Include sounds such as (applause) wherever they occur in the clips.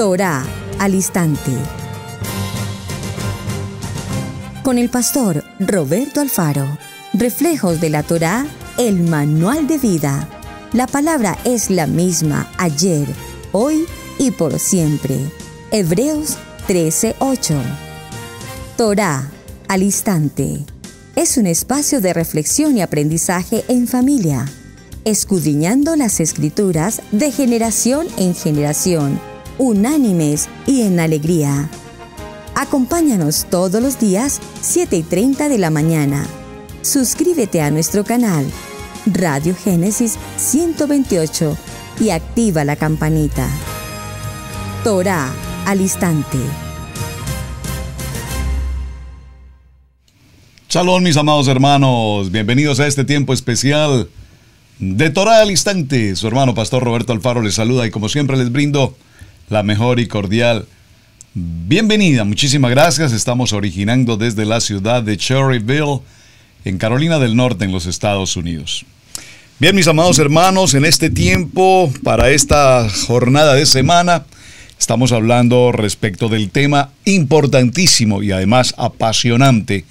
Torah al instante. Con el pastor Roberto Alfaro. Reflejos de la Torá, el manual de vida. La palabra es la misma ayer, hoy y por siempre. Hebreos 13:8. Torá al instante. Es un espacio de reflexión y aprendizaje en familia, escudriñando las escrituras de generación en generación unánimes y en alegría. Acompáñanos todos los días 7 y 30 de la mañana. Suscríbete a nuestro canal Radio Génesis 128 y activa la campanita. Torá al instante. Shalom mis amados hermanos, bienvenidos a este tiempo especial de Torá al instante. Su hermano Pastor Roberto Alfaro les saluda y como siempre les brindo la mejor y cordial bienvenida. Muchísimas gracias. Estamos originando desde la ciudad de Cherryville, en Carolina del Norte, en los Estados Unidos. Bien, mis amados hermanos, en este tiempo, para esta jornada de semana, estamos hablando respecto del tema importantísimo y además apasionante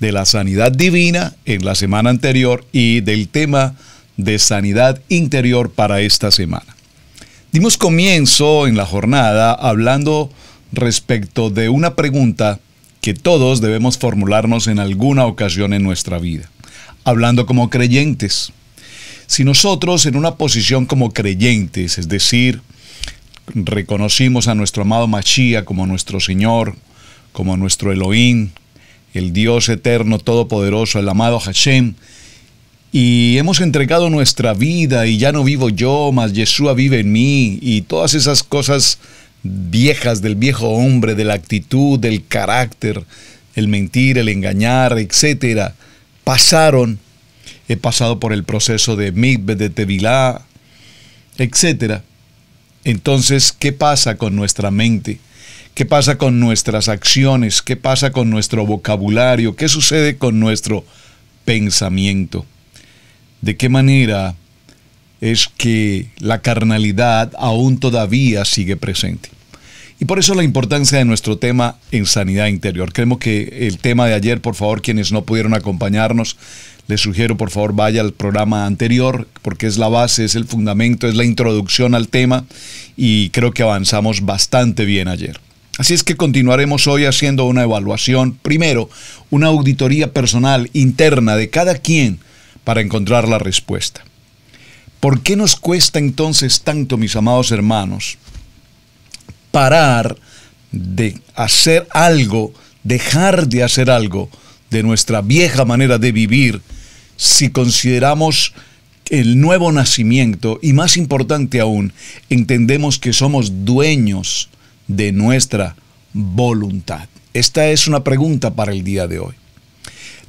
de la sanidad divina en la semana anterior y del tema de sanidad interior para esta semana. Dimos comienzo en la jornada hablando respecto de una pregunta que todos debemos formularnos en alguna ocasión en nuestra vida, hablando como creyentes. Si nosotros en una posición como creyentes, es decir, reconocimos a nuestro amado Mashiach como nuestro Señor, como nuestro Elohim, el Dios eterno, todopoderoso, el amado Hashem, y hemos entregado nuestra vida y ya no vivo yo, mas Yeshua vive en mí y todas esas cosas viejas del viejo hombre, de la actitud, del carácter, el mentir, el engañar, etcétera, pasaron. He pasado por el proceso de mitb, de Tevilá, etcétera. Entonces, ¿qué pasa con nuestra mente? ¿Qué pasa con nuestras acciones? ¿Qué pasa con nuestro vocabulario? ¿Qué sucede con nuestro pensamiento? de qué manera es que la carnalidad aún todavía sigue presente. Y por eso la importancia de nuestro tema en sanidad interior. Creemos que el tema de ayer, por favor, quienes no pudieron acompañarnos, les sugiero por favor vaya al programa anterior, porque es la base, es el fundamento, es la introducción al tema y creo que avanzamos bastante bien ayer. Así es que continuaremos hoy haciendo una evaluación, primero, una auditoría personal interna de cada quien para encontrar la respuesta. ¿Por qué nos cuesta entonces tanto, mis amados hermanos, parar de hacer algo, dejar de hacer algo de nuestra vieja manera de vivir si consideramos el nuevo nacimiento y más importante aún, entendemos que somos dueños de nuestra voluntad? Esta es una pregunta para el día de hoy.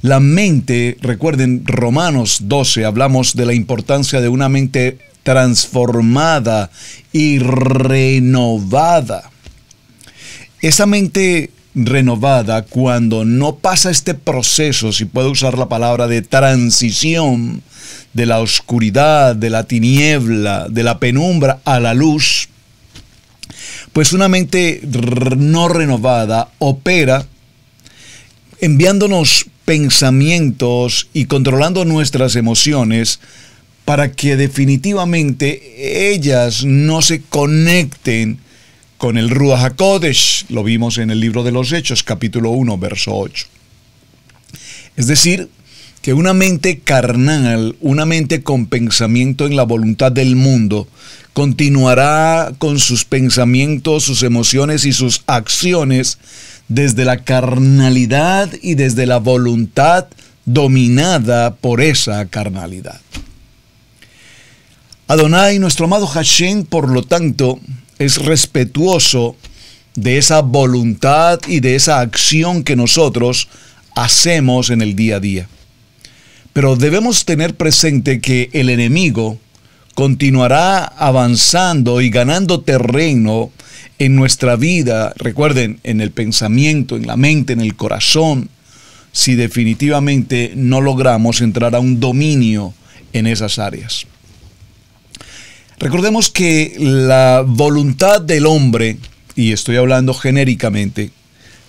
La mente, recuerden Romanos 12, hablamos de la importancia de una mente transformada y renovada. Esa mente renovada, cuando no pasa este proceso, si puedo usar la palabra de transición de la oscuridad, de la tiniebla, de la penumbra a la luz, pues una mente no renovada opera enviándonos pensamientos y controlando nuestras emociones para que definitivamente ellas no se conecten con el Ruach HaKodesh. Lo vimos en el libro de los Hechos, capítulo 1, verso 8. Es decir, que una mente carnal, una mente con pensamiento en la voluntad del mundo, continuará con sus pensamientos, sus emociones y sus acciones desde la carnalidad y desde la voluntad dominada por esa carnalidad. Adonai, nuestro amado Hashem, por lo tanto, es respetuoso de esa voluntad y de esa acción que nosotros hacemos en el día a día. Pero debemos tener presente que el enemigo continuará avanzando y ganando terreno en nuestra vida, recuerden, en el pensamiento, en la mente, en el corazón, si definitivamente no logramos entrar a un dominio en esas áreas. Recordemos que la voluntad del hombre, y estoy hablando genéricamente,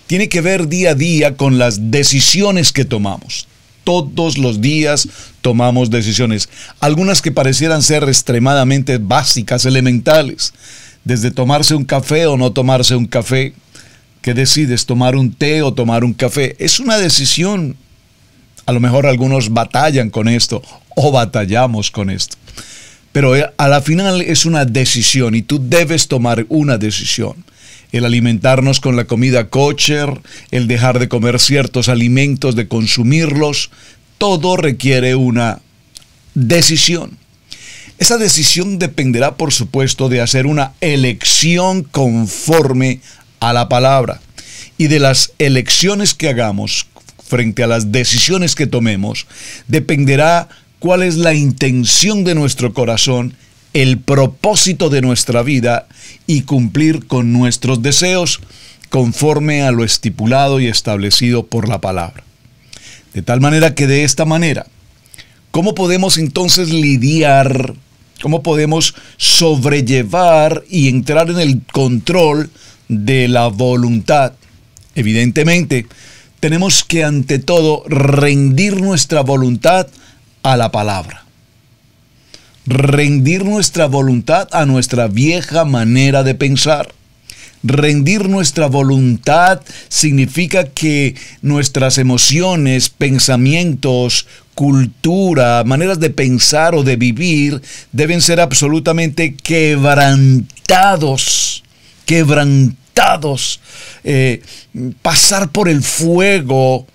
tiene que ver día a día con las decisiones que tomamos. Todos los días tomamos decisiones, algunas que parecieran ser extremadamente básicas, elementales, desde tomarse un café o no tomarse un café, que decides tomar un té o tomar un café. Es una decisión. A lo mejor algunos batallan con esto o batallamos con esto. Pero eh, a la final es una decisión y tú debes tomar una decisión. El alimentarnos con la comida kosher, el dejar de comer ciertos alimentos, de consumirlos, todo requiere una decisión. Esa decisión dependerá, por supuesto, de hacer una elección conforme a la palabra y de las elecciones que hagamos frente a las decisiones que tomemos, dependerá cuál es la intención de nuestro corazón, el propósito de nuestra vida y cumplir con nuestros deseos conforme a lo estipulado y establecido por la palabra. De tal manera que de esta manera, ¿cómo podemos entonces lidiar ¿Cómo podemos sobrellevar y entrar en el control de la voluntad? Evidentemente, tenemos que ante todo rendir nuestra voluntad a la palabra. Rendir nuestra voluntad a nuestra vieja manera de pensar. Rendir nuestra voluntad significa que nuestras emociones, pensamientos, cultura, maneras de pensar o de vivir deben ser absolutamente quebrantados, quebrantados, eh, pasar por el fuego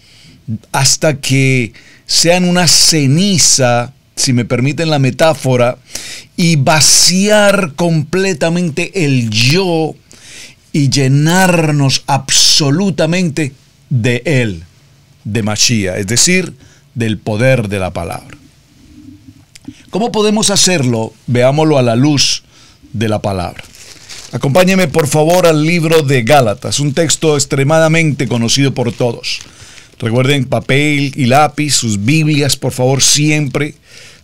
hasta que sean una ceniza, si me permiten la metáfora, y vaciar completamente el yo y llenarnos absolutamente de Él, de Mashiach, es decir, del poder de la palabra. ¿Cómo podemos hacerlo? Veámoslo a la luz de la palabra. Acompáñeme por favor al libro de Gálatas, un texto extremadamente conocido por todos. Recuerden papel y lápiz, sus Biblias, por favor, siempre.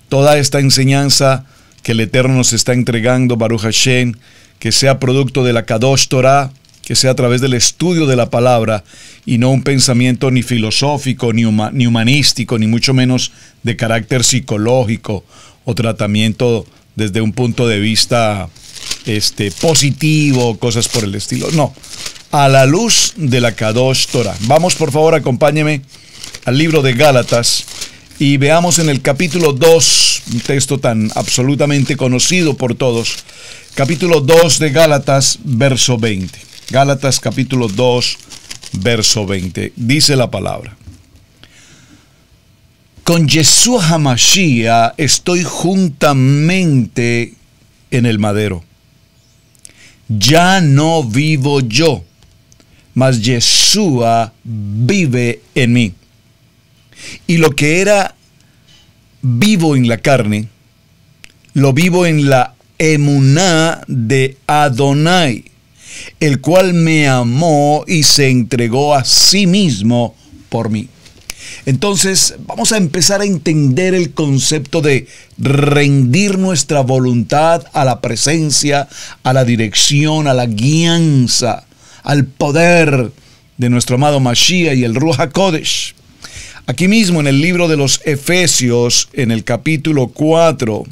Toda esta enseñanza que el Eterno nos está entregando, Baruch Hashem, que sea producto de la Kadosh Torah, que sea a través del estudio de la palabra y no un pensamiento ni filosófico, ni, humanístico, ni mucho menos de carácter psicológico o tratamiento desde un punto de vista este, positivo, cosas por el estilo. No, a la luz de la Kadosh Torah. Vamos por favor, acompáñeme al libro de Gálatas y veamos en el capítulo 2, un texto tan absolutamente conocido por todos, capítulo 2 de Gálatas, verso 20. Gálatas capítulo 2, verso 20. Dice la palabra. Con Yeshua Hamashia estoy juntamente en el madero. Ya no vivo yo, mas Yeshua vive en mí. Y lo que era vivo en la carne, lo vivo en la emuná de Adonai, el cual me amó y se entregó a sí mismo por mí. Entonces vamos a empezar a entender el concepto de rendir nuestra voluntad a la presencia, a la dirección, a la guianza, al poder de nuestro amado Mashiach y el Ruach Kodesh. Aquí mismo en el libro de los Efesios, en el capítulo 4,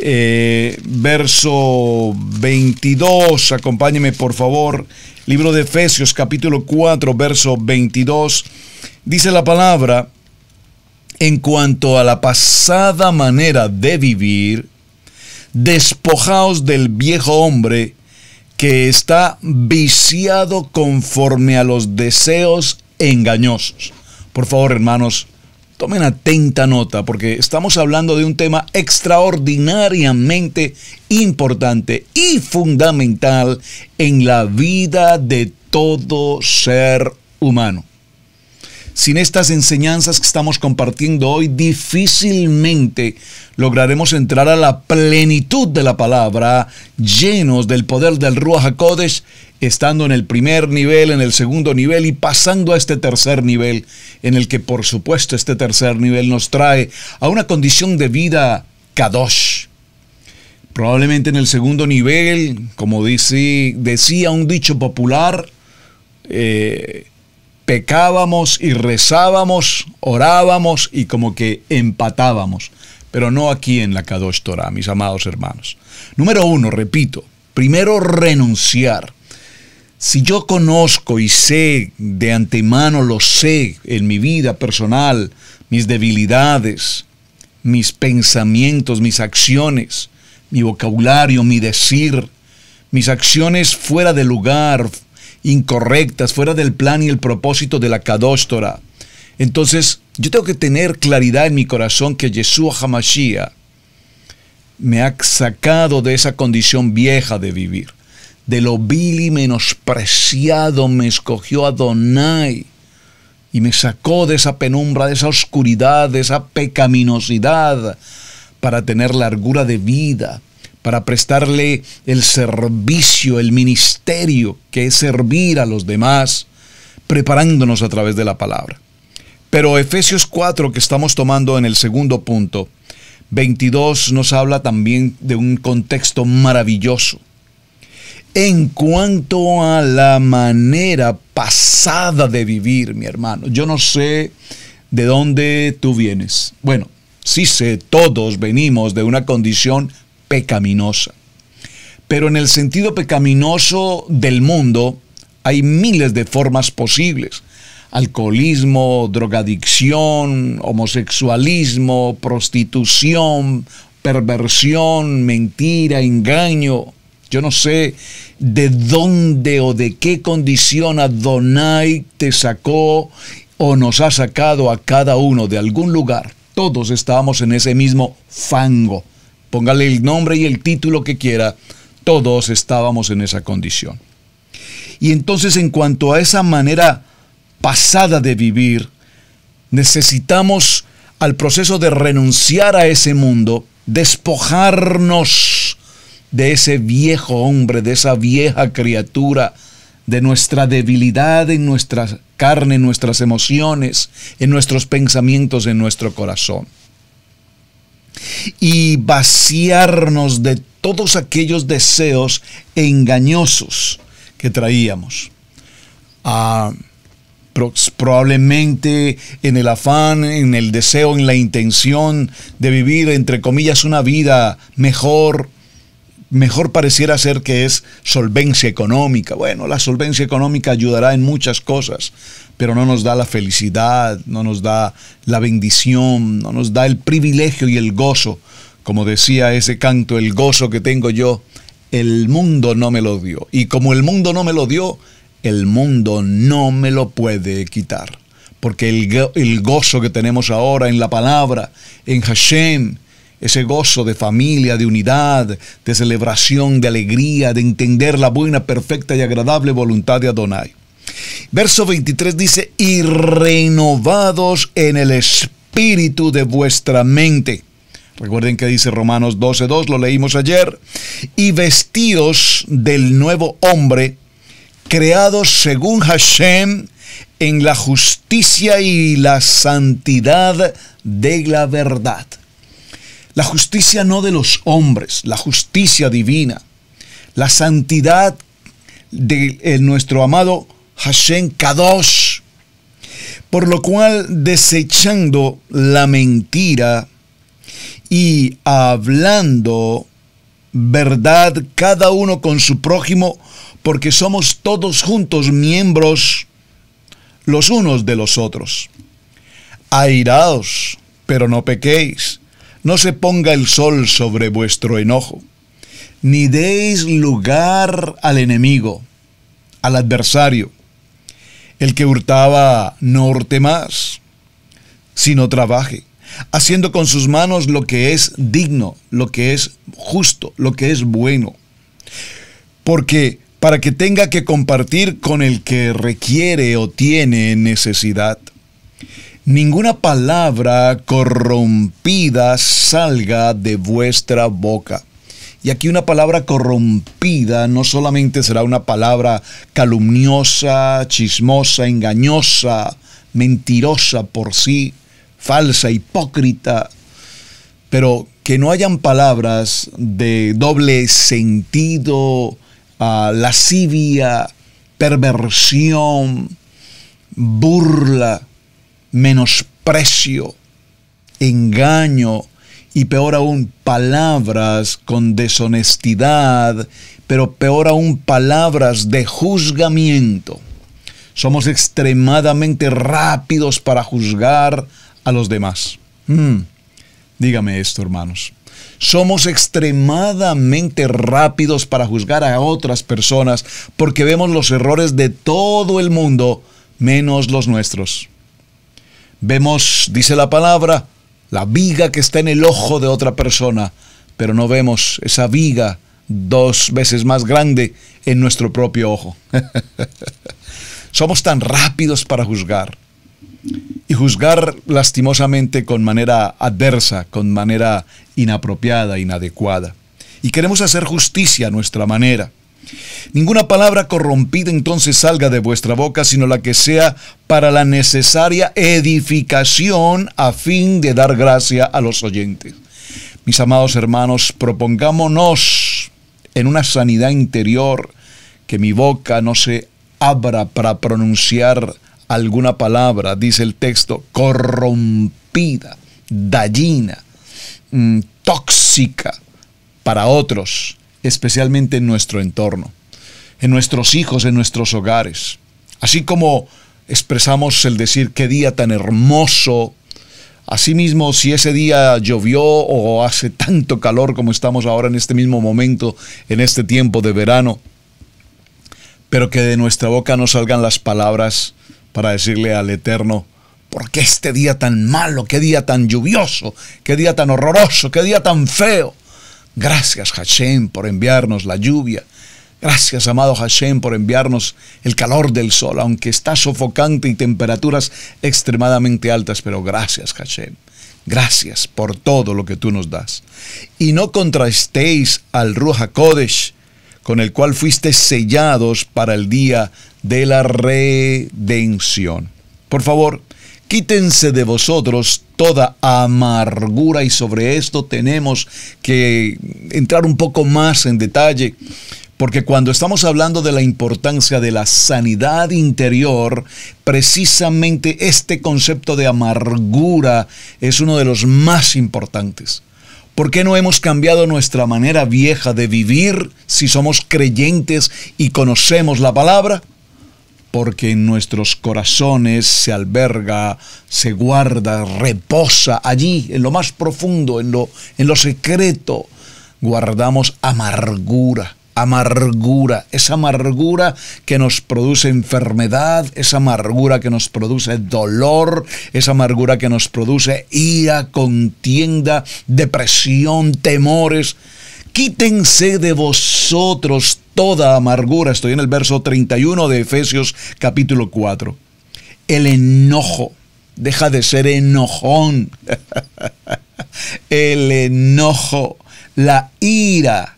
eh, verso 22, acompáñeme por favor, libro de Efesios capítulo 4, verso 22, dice la palabra, en cuanto a la pasada manera de vivir, despojaos del viejo hombre que está viciado conforme a los deseos engañosos. Por favor, hermanos, Tomen atenta nota porque estamos hablando de un tema extraordinariamente importante y fundamental en la vida de todo ser humano. Sin estas enseñanzas que estamos compartiendo hoy, difícilmente lograremos entrar a la plenitud de la palabra, llenos del poder del Ruach HaKodesh, estando en el primer nivel, en el segundo nivel y pasando a este tercer nivel, en el que por supuesto este tercer nivel nos trae a una condición de vida Kadosh. Probablemente en el segundo nivel, como decía un dicho popular, eh, pecábamos y rezábamos, orábamos y como que empatábamos. Pero no aquí en la Kadosh Torah, mis amados hermanos. Número uno, repito, primero renunciar. Si yo conozco y sé de antemano, lo sé en mi vida personal, mis debilidades, mis pensamientos, mis acciones, mi vocabulario, mi decir, mis acciones fuera de lugar, incorrectas, fuera del plan y el propósito de la cadóstora. Entonces, yo tengo que tener claridad en mi corazón que Yeshua Hamashia me ha sacado de esa condición vieja de vivir. De lo vil y menospreciado me escogió Adonai y me sacó de esa penumbra, de esa oscuridad, de esa pecaminosidad para tener largura de vida, para prestarle el servicio, el ministerio, que es servir a los demás, preparándonos a través de la palabra. Pero Efesios 4, que estamos tomando en el segundo punto, 22 nos habla también de un contexto maravilloso. En cuanto a la manera pasada de vivir, mi hermano, yo no sé de dónde tú vienes. Bueno, sí sé, todos venimos de una condición pecaminosa. Pero en el sentido pecaminoso del mundo hay miles de formas posibles. Alcoholismo, drogadicción, homosexualismo, prostitución, perversión, mentira, engaño. Yo no sé de dónde o de qué condición Adonai te sacó o nos ha sacado a cada uno de algún lugar. Todos estábamos en ese mismo fango póngale el nombre y el título que quiera, todos estábamos en esa condición. Y entonces en cuanto a esa manera pasada de vivir, necesitamos al proceso de renunciar a ese mundo, despojarnos de ese viejo hombre, de esa vieja criatura, de nuestra debilidad en nuestra carne, en nuestras emociones, en nuestros pensamientos, en nuestro corazón y vaciarnos de todos aquellos deseos engañosos que traíamos. Ah, probablemente en el afán, en el deseo, en la intención de vivir, entre comillas, una vida mejor, mejor pareciera ser que es solvencia económica. Bueno, la solvencia económica ayudará en muchas cosas, pero no nos da la felicidad, no nos da la bendición, no nos da el privilegio y el gozo. Como decía ese canto, el gozo que tengo yo, el mundo no me lo dio. Y como el mundo no me lo dio, el mundo no me lo puede quitar. Porque el, gozo que tenemos ahora en la palabra, en Hashem, ese gozo de familia, de unidad, de celebración, de alegría, de entender la buena, perfecta y agradable voluntad de Adonai. Verso 23 dice, y renovados en el espíritu de vuestra mente. Recuerden que dice Romanos 12.2, lo leímos ayer, y vestidos del nuevo hombre, creados según Hashem en la justicia y la santidad de la verdad. La justicia no de los hombres, la justicia divina, la santidad de eh, nuestro amado Hashem Kadosh. Por lo cual, desechando la mentira y hablando verdad cada uno con su prójimo, porque somos todos juntos miembros los unos de los otros. Airaos, pero no pequéis no se ponga el sol sobre vuestro enojo, ni deis lugar al enemigo, al adversario. El que hurtaba no hurte más, sino trabaje, haciendo con sus manos lo que es digno, lo que es justo, lo que es bueno. Porque para que tenga que compartir con el que requiere o tiene necesidad ninguna palabra corrompida salga de vuestra boca. Y aquí una palabra corrompida no solamente será una palabra calumniosa, chismosa, engañosa, mentirosa por sí, falsa, hipócrita, pero que no hayan palabras de doble sentido, ah, lascivia, perversión, burla menosprecio, engaño y peor aún palabras con deshonestidad, pero peor aún palabras de juzgamiento. Somos extremadamente rápidos para juzgar a los demás. Hmm. Dígame esto, hermanos. Somos extremadamente rápidos para juzgar a otras personas porque vemos los errores de todo el mundo menos los nuestros. Vemos, dice la palabra, la viga que está en el ojo de otra persona, pero no vemos esa viga dos veces más grande en nuestro propio ojo. (laughs) Somos tan rápidos para juzgar y juzgar lastimosamente con manera adversa, con manera inapropiada, inadecuada. Y queremos hacer justicia a nuestra manera. Ninguna palabra corrompida entonces salga de vuestra boca, sino la que sea para la necesaria edificación a fin de dar gracia a los oyentes. Mis amados hermanos, propongámonos en una sanidad interior que mi boca no se abra para pronunciar alguna palabra, dice el texto, corrompida, dañina, mm, tóxica para otros especialmente en nuestro entorno, en nuestros hijos, en nuestros hogares. Así como expresamos el decir qué día tan hermoso, asimismo si ese día llovió o hace tanto calor como estamos ahora en este mismo momento, en este tiempo de verano, pero que de nuestra boca no salgan las palabras para decirle al Eterno, ¿por qué este día tan malo? ¿Qué día tan lluvioso? ¿Qué día tan horroroso? ¿Qué día tan feo? Gracias Hashem por enviarnos la lluvia. Gracias, amado Hashem, por enviarnos el calor del sol, aunque está sofocante y temperaturas extremadamente altas, pero gracias, Hashem. Gracias por todo lo que tú nos das. Y no contrastéis al Ruja Kodesh, con el cual fuiste sellados para el día de la redención. Por favor, Quítense de vosotros toda amargura y sobre esto tenemos que entrar un poco más en detalle. Porque cuando estamos hablando de la importancia de la sanidad interior, precisamente este concepto de amargura es uno de los más importantes. ¿Por qué no hemos cambiado nuestra manera vieja de vivir si somos creyentes y conocemos la palabra? porque en nuestros corazones se alberga, se guarda, reposa allí, en lo más profundo, en lo, en lo secreto, guardamos amargura. Amargura, esa amargura que nos produce enfermedad, esa amargura que nos produce dolor, esa amargura que nos produce ira, contienda, depresión, temores quítense de vosotros toda amargura. Estoy en el verso 31 de Efesios capítulo 4. El enojo. Deja de ser enojón. (laughs) el enojo, la ira,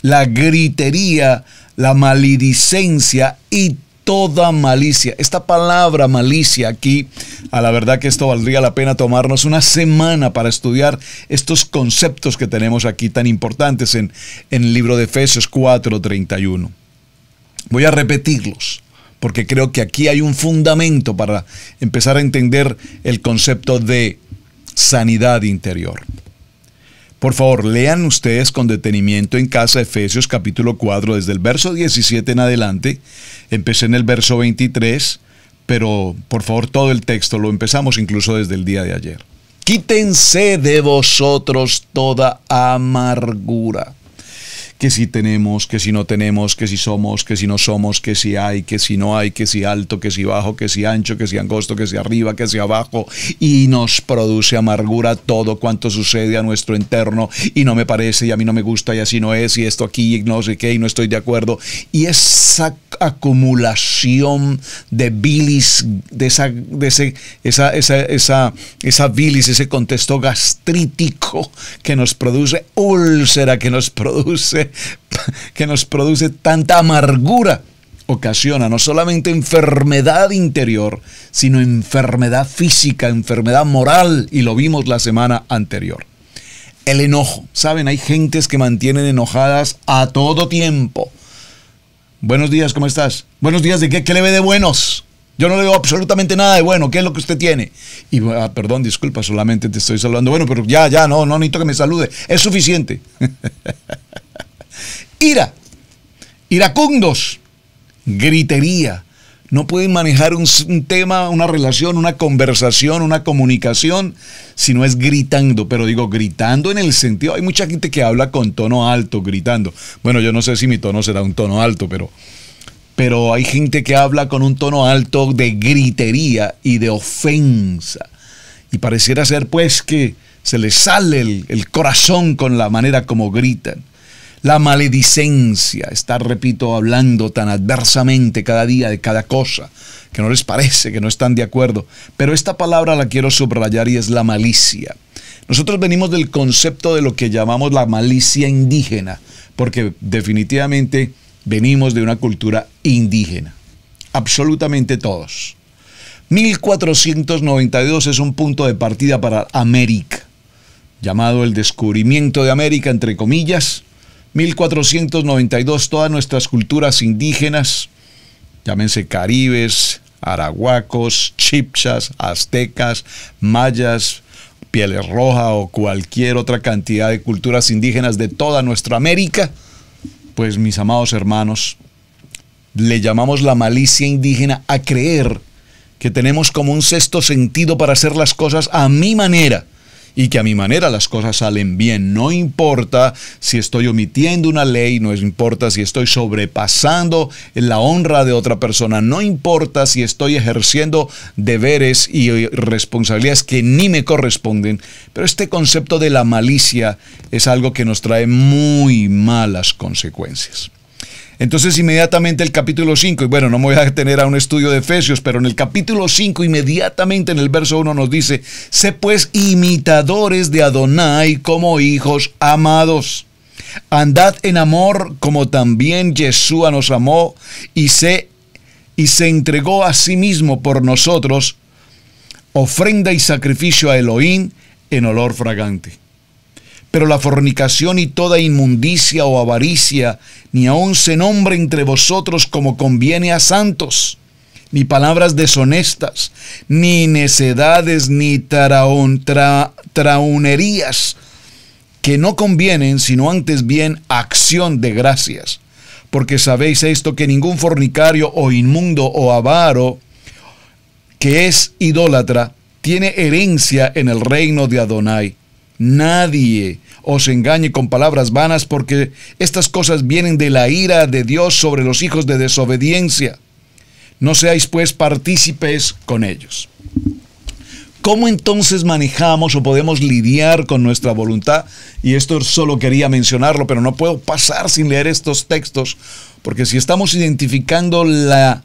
la gritería, la maledicencia y toda malicia. Esta palabra malicia aquí, a la verdad que esto valdría la pena tomarnos una semana para estudiar estos conceptos que tenemos aquí tan importantes en, el libro de Efesios 4:31. Voy a repetirlos porque creo que aquí hay un fundamento para empezar a entender el concepto de sanidad interior. Por favor, lean ustedes con detenimiento en casa Efesios capítulo 4, desde el verso 17 en adelante. Empecé en el verso 23, pero por favor todo el texto lo empezamos incluso desde el día de ayer. Quítense de vosotros toda amargura que si tenemos, que si no tenemos, que si somos, que si no somos, que si hay, que si no hay, que si alto, que si bajo, que si ancho, que si angosto, que si arriba, que si abajo, y nos produce amargura todo cuanto sucede a nuestro interno, y no me parece, y a mí no me gusta, y así no es, y esto aquí, y no sé qué, y no estoy de acuerdo, y esa acumulación de bilis, de esa, de ese, esa, esa, esa, esa bilis, ese contexto gastrítico que nos produce úlcera, que nos produce (laughs) que nos produce tanta amargura ocasiona no solamente enfermedad interior, sino enfermedad física, enfermedad moral, y lo vimos la semana anterior. El enojo. Saben, hay gentes que mantienen enojadas a todo tiempo. Buenos días, ¿cómo estás? Buenos días, ¿de qué, qué le ve de buenos? Yo no le veo absolutamente nada de bueno. ¿Qué es lo que usted tiene? Y, ah, perdón, disculpa, solamente te estoy saludando. Bueno, pero ya, ya, no, no necesito que me salude. Es suficiente. (laughs) ira, iracundos, gritería. No pueden manejar un, tema, una relación, una conversación, una comunicación, si no es gritando. Pero digo, gritando en el sentido, hay mucha gente que habla con tono alto, gritando. Bueno, yo no sé si mi tono será un tono alto, pero, pero hay gente que habla con un tono alto de gritería y de ofensa. Y pareciera ser pues que se les sale el corazón con la manera como gritan la maledicencia, estar, repito, hablando tan adversamente cada día de cada cosa, que no les parece, que no están de acuerdo. Pero esta palabra la quiero subrayar y es la malicia. Nosotros venimos del concepto de lo que llamamos la malicia indígena, porque definitivamente venimos de una cultura indígena. Absolutamente todos. 1492 es un punto de partida para América, llamado el descubrimiento de América, entre comillas, 1492 todas nuestras culturas indígenas, llámense caribes, arahuacos, chipchas, aztecas, mayas, pieles roja o cualquier otra cantidad de culturas indígenas de toda nuestra América, pues mis amados hermanos, le llamamos la malicia indígena a creer que tenemos como un sexto sentido para hacer las cosas a mi manera y que a mi manera las cosas salen bien. No importa si estoy omitiendo una ley, no importa si estoy sobrepasando la honra de otra persona, no importa si estoy ejerciendo deberes y responsabilidades que ni me corresponden, pero este concepto de la malicia es algo que nos trae muy malas consecuencias. Entonces inmediatamente el capítulo 5, y bueno, no me voy a detener a un estudio de Efesios, pero en el capítulo 5 inmediatamente en el verso 1 nos dice, sé pues imitadores de Adonai como hijos amados. Andad en amor como también Yeshua nos amó y se, y se entregó a sí mismo por nosotros, ofrenda y sacrificio a Elohim en olor fragante. Pero la fornicación y toda inmundicia o avaricia, ni aun se nombre entre vosotros como conviene a santos, ni palabras deshonestas, ni necedades, ni traunerías, que no convienen, sino antes bien acción de gracias. Porque sabéis esto, que ningún fornicario o inmundo o avaro, que es idólatra, tiene herencia en el reino de Adonai. Nadie os engañe con palabras vanas porque estas cosas vienen de la ira de Dios sobre los hijos de desobediencia. No seáis pues partícipes con ellos. ¿Cómo entonces manejamos o podemos lidiar con nuestra voluntad? Y esto solo quería mencionarlo, pero no puedo pasar sin leer estos textos, porque si estamos identificando la,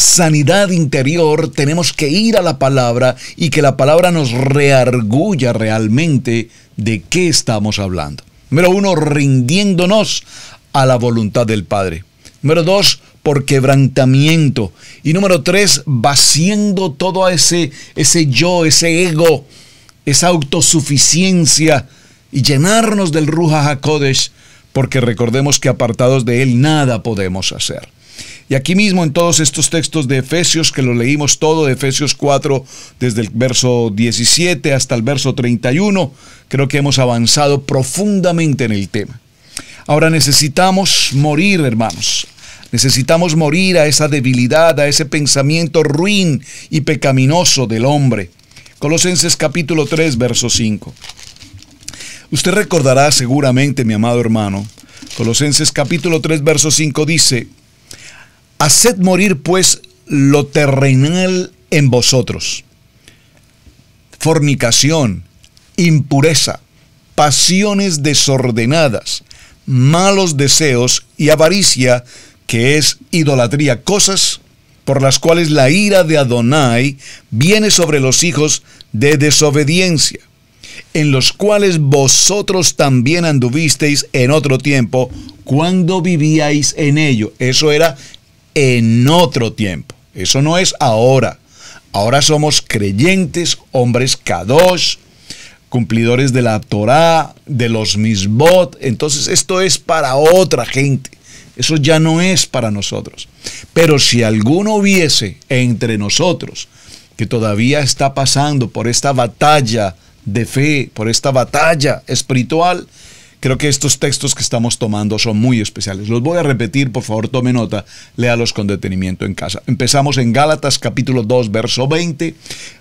sanidad interior, tenemos que ir a la palabra y que la palabra nos reargulla realmente de qué estamos hablando. Número uno, rindiéndonos a la voluntad del Padre. Número dos, por quebrantamiento. Y número tres, vaciando todo ese, ese yo, ese ego, esa autosuficiencia y llenarnos del Ruja Hakodesh, porque recordemos que apartados de él nada podemos hacer. Y aquí mismo en todos estos textos de Efesios, que lo leímos todo, de Efesios 4, desde el verso 17 hasta el verso 31, creo que hemos avanzado profundamente en el tema. Ahora necesitamos morir, hermanos. Necesitamos morir a esa debilidad, a ese pensamiento ruin y pecaminoso del hombre. Colosenses capítulo 3, verso 5. Usted recordará seguramente, mi amado hermano, Colosenses capítulo 3, verso 5 dice, Haced morir pues lo terrenal en vosotros. Fornicación, impureza, pasiones desordenadas, malos deseos y avaricia, que es idolatría, cosas por las cuales la ira de Adonai viene sobre los hijos de desobediencia, en los cuales vosotros también anduvisteis en otro tiempo cuando vivíais en ello. Eso era en otro tiempo. Eso no es ahora. Ahora somos creyentes, hombres kadosh, cumplidores de la Torah, de los misbot. Entonces esto es para otra gente. Eso ya no es para nosotros. Pero si alguno hubiese entre nosotros que todavía está pasando por esta batalla de fe, por esta batalla espiritual, Creo que estos textos que estamos tomando son muy especiales. Los voy a repetir, por favor, tome nota, léalos con detenimiento en casa. Empezamos en Gálatas capítulo 2, verso 20.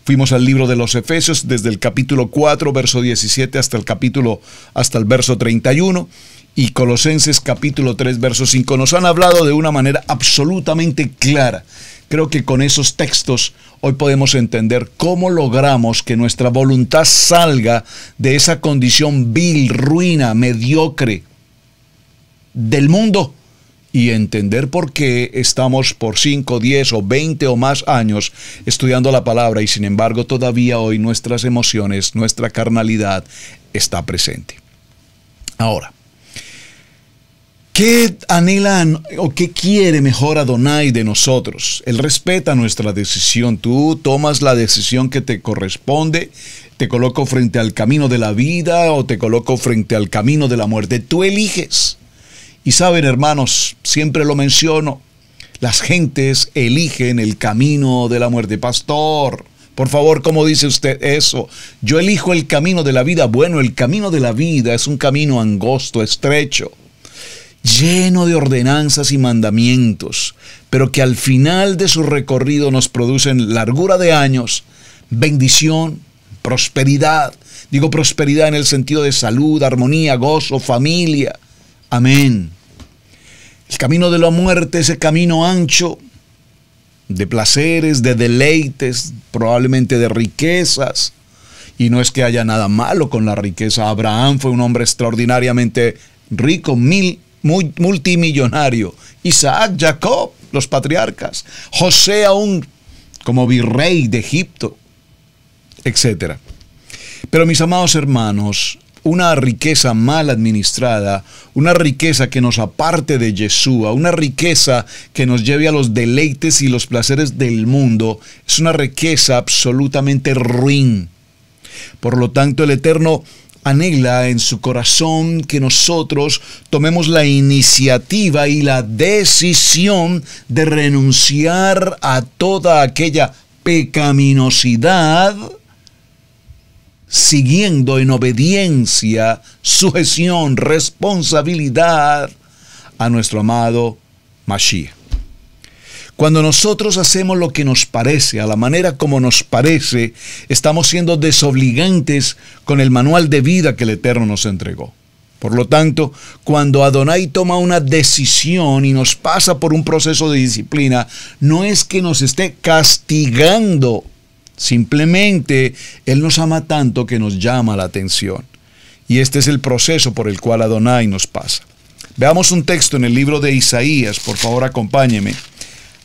Fuimos al libro de los Efesios desde el capítulo 4, verso 17 hasta el capítulo hasta el verso 31 y Colosenses capítulo 3, verso 5 nos han hablado de una manera absolutamente clara. Creo que con esos textos hoy podemos entender cómo logramos que nuestra voluntad salga de esa condición vil, ruina, mediocre del mundo y entender por qué estamos por 5, 10 o 20 o más años estudiando la palabra y sin embargo todavía hoy nuestras emociones, nuestra carnalidad está presente. Ahora, ¿Qué anhelan o qué quiere mejor Adonai de nosotros? Él respeta nuestra decisión. Tú tomas la decisión que te corresponde. Te coloco frente al camino de la vida o te coloco frente al camino de la muerte. Tú eliges. Y saben, hermanos, siempre lo menciono. Las gentes eligen el camino de la muerte. Pastor, por favor, ¿cómo dice usted eso? Yo elijo el camino de la vida. Bueno, el camino de la vida es un camino angosto, estrecho lleno de ordenanzas y mandamientos, pero que al final de su recorrido nos producen largura de años, bendición, prosperidad. Digo prosperidad en el sentido de salud, armonía, gozo, familia. Amén. El camino de la muerte es el camino ancho de placeres, de deleites, probablemente de riquezas. Y no es que haya nada malo con la riqueza. Abraham fue un hombre extraordinariamente rico, mil multimillonario, Isaac, Jacob, los patriarcas, José aún como virrey de Egipto, etc. Pero mis amados hermanos, una riqueza mal administrada, una riqueza que nos aparte de Yeshua, una riqueza que nos lleve a los deleites y los placeres del mundo, es una riqueza absolutamente ruin. Por lo tanto, el Eterno anhela en su corazón que nosotros tomemos la iniciativa y la decisión de renunciar a toda aquella pecaminosidad siguiendo en obediencia, sujeción, responsabilidad a nuestro amado Mashiach. Cuando nosotros hacemos lo que nos parece, a la manera como nos parece, estamos siendo desobligantes con el manual de vida que el Eterno nos entregó. Por lo tanto, cuando Adonai toma una decisión y nos pasa por un proceso de disciplina, no es que nos esté castigando, simplemente Él nos ama tanto que nos llama la atención. Y este es el proceso por el cual Adonai nos pasa. Veamos un texto en el libro de Isaías, por favor acompáñeme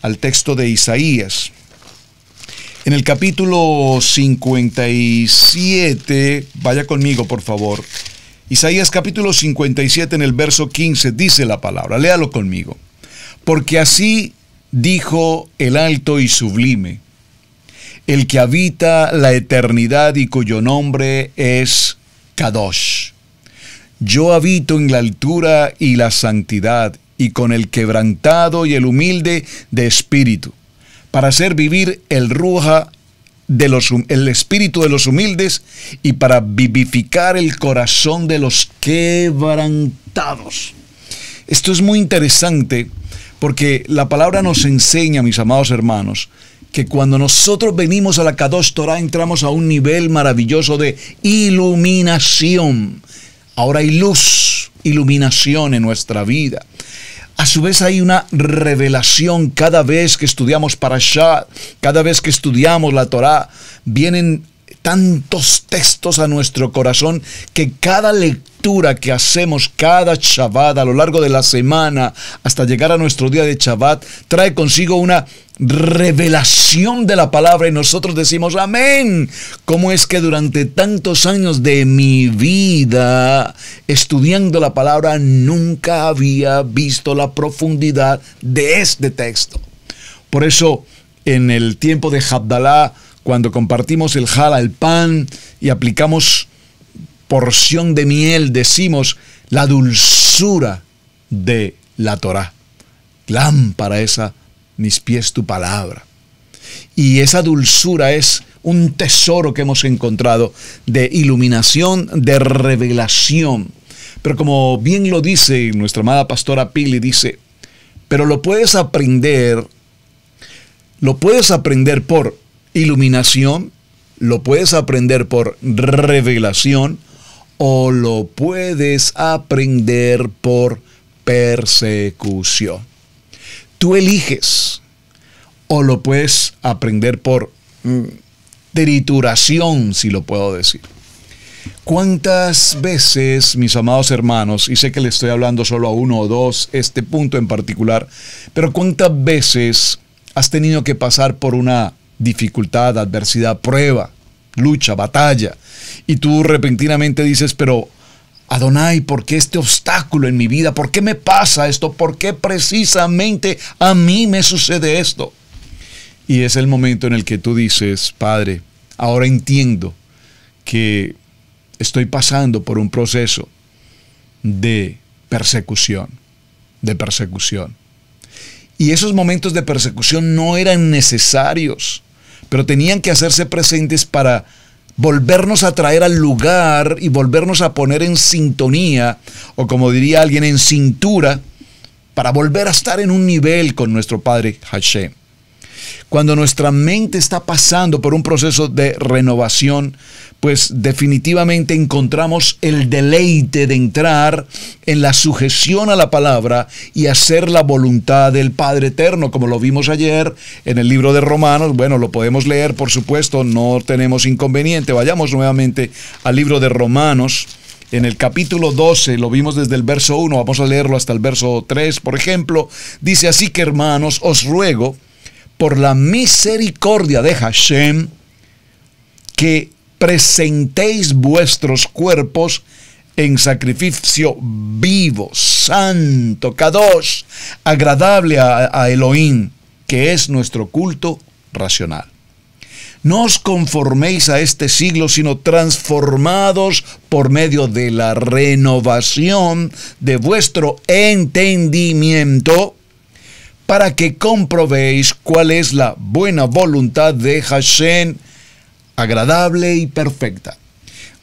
al texto de Isaías. En el capítulo 57, vaya conmigo por favor, Isaías capítulo 57 en el verso 15 dice la palabra, léalo conmigo, porque así dijo el alto y sublime, el que habita la eternidad y cuyo nombre es Kadosh. Yo habito en la altura y la santidad y con el quebrantado y el humilde de espíritu, para hacer vivir el ruja de los, espíritu de los humildes y para vivificar el corazón de los quebrantados. Esto es muy interesante porque la palabra nos enseña, mis amados hermanos, que cuando nosotros venimos a la Kadosh Torah entramos a un nivel maravilloso de iluminación. Ahora hay luz, iluminación en nuestra vida. A su vez hay una revelación cada vez que estudiamos Parashá, cada vez que estudiamos la Torah, vienen tantos textos a nuestro corazón que cada lectura que hacemos cada Shabbat a lo largo de la semana hasta llegar a nuestro día de Shabbat trae consigo una revelación de la palabra y nosotros decimos amén. ¿Cómo es que durante tantos años de mi vida estudiando la palabra nunca había visto la profundidad de este texto? Por eso en el tiempo de Jabdalá cuando compartimos el jala, el pan y aplicamos porción de miel, decimos la dulzura de la Torá. Lámpara esa mis pies tu palabra. Y esa dulzura es un tesoro que hemos encontrado de iluminación, de revelación. Pero como bien lo dice nuestra amada pastora Pili, dice, pero lo puedes aprender, lo puedes aprender por Iluminación lo puedes aprender por revelación o lo puedes aprender por persecución. Tú eliges o lo puedes aprender por mm, trituración, si lo puedo decir. ¿Cuántas veces, mis amados hermanos, y sé que le estoy hablando solo a uno o dos, este punto en particular, pero cuántas veces has tenido que pasar por una dificultad, adversidad, prueba, lucha, batalla. Y tú repentinamente dices, pero Adonai, ¿por qué este obstáculo en mi vida? ¿Por qué me pasa esto? ¿Por qué precisamente a mí me sucede esto? Y es el momento en el que tú dices, Padre, ahora entiendo que estoy pasando por un proceso de persecución, de persecución. Y esos momentos de persecución no eran necesarios, pero tenían que hacerse presentes para volvernos a traer al lugar y volvernos a poner en sintonía, o como diría alguien, en cintura, para volver a estar en un nivel con nuestro Padre Hashem. Cuando nuestra mente está pasando por un proceso de renovación, pues definitivamente encontramos el deleite de entrar en la sujeción a la palabra y hacer la voluntad del Padre Eterno, como lo vimos ayer en el libro de Romanos. Bueno, lo podemos leer, por supuesto, no tenemos inconveniente. Vayamos nuevamente al libro de Romanos en el capítulo 12, lo vimos desde el verso 1, vamos a leerlo hasta el verso 3, por ejemplo, dice así que hermanos, os ruego por la misericordia de Hashem, que presentéis vuestros cuerpos en sacrificio vivo, santo, kadosh, agradable a, a Elohim, que es nuestro culto racional. No os conforméis a este siglo, sino transformados por medio de la renovación de vuestro entendimiento para que comprobéis cuál es la buena voluntad de Hashem, agradable y perfecta.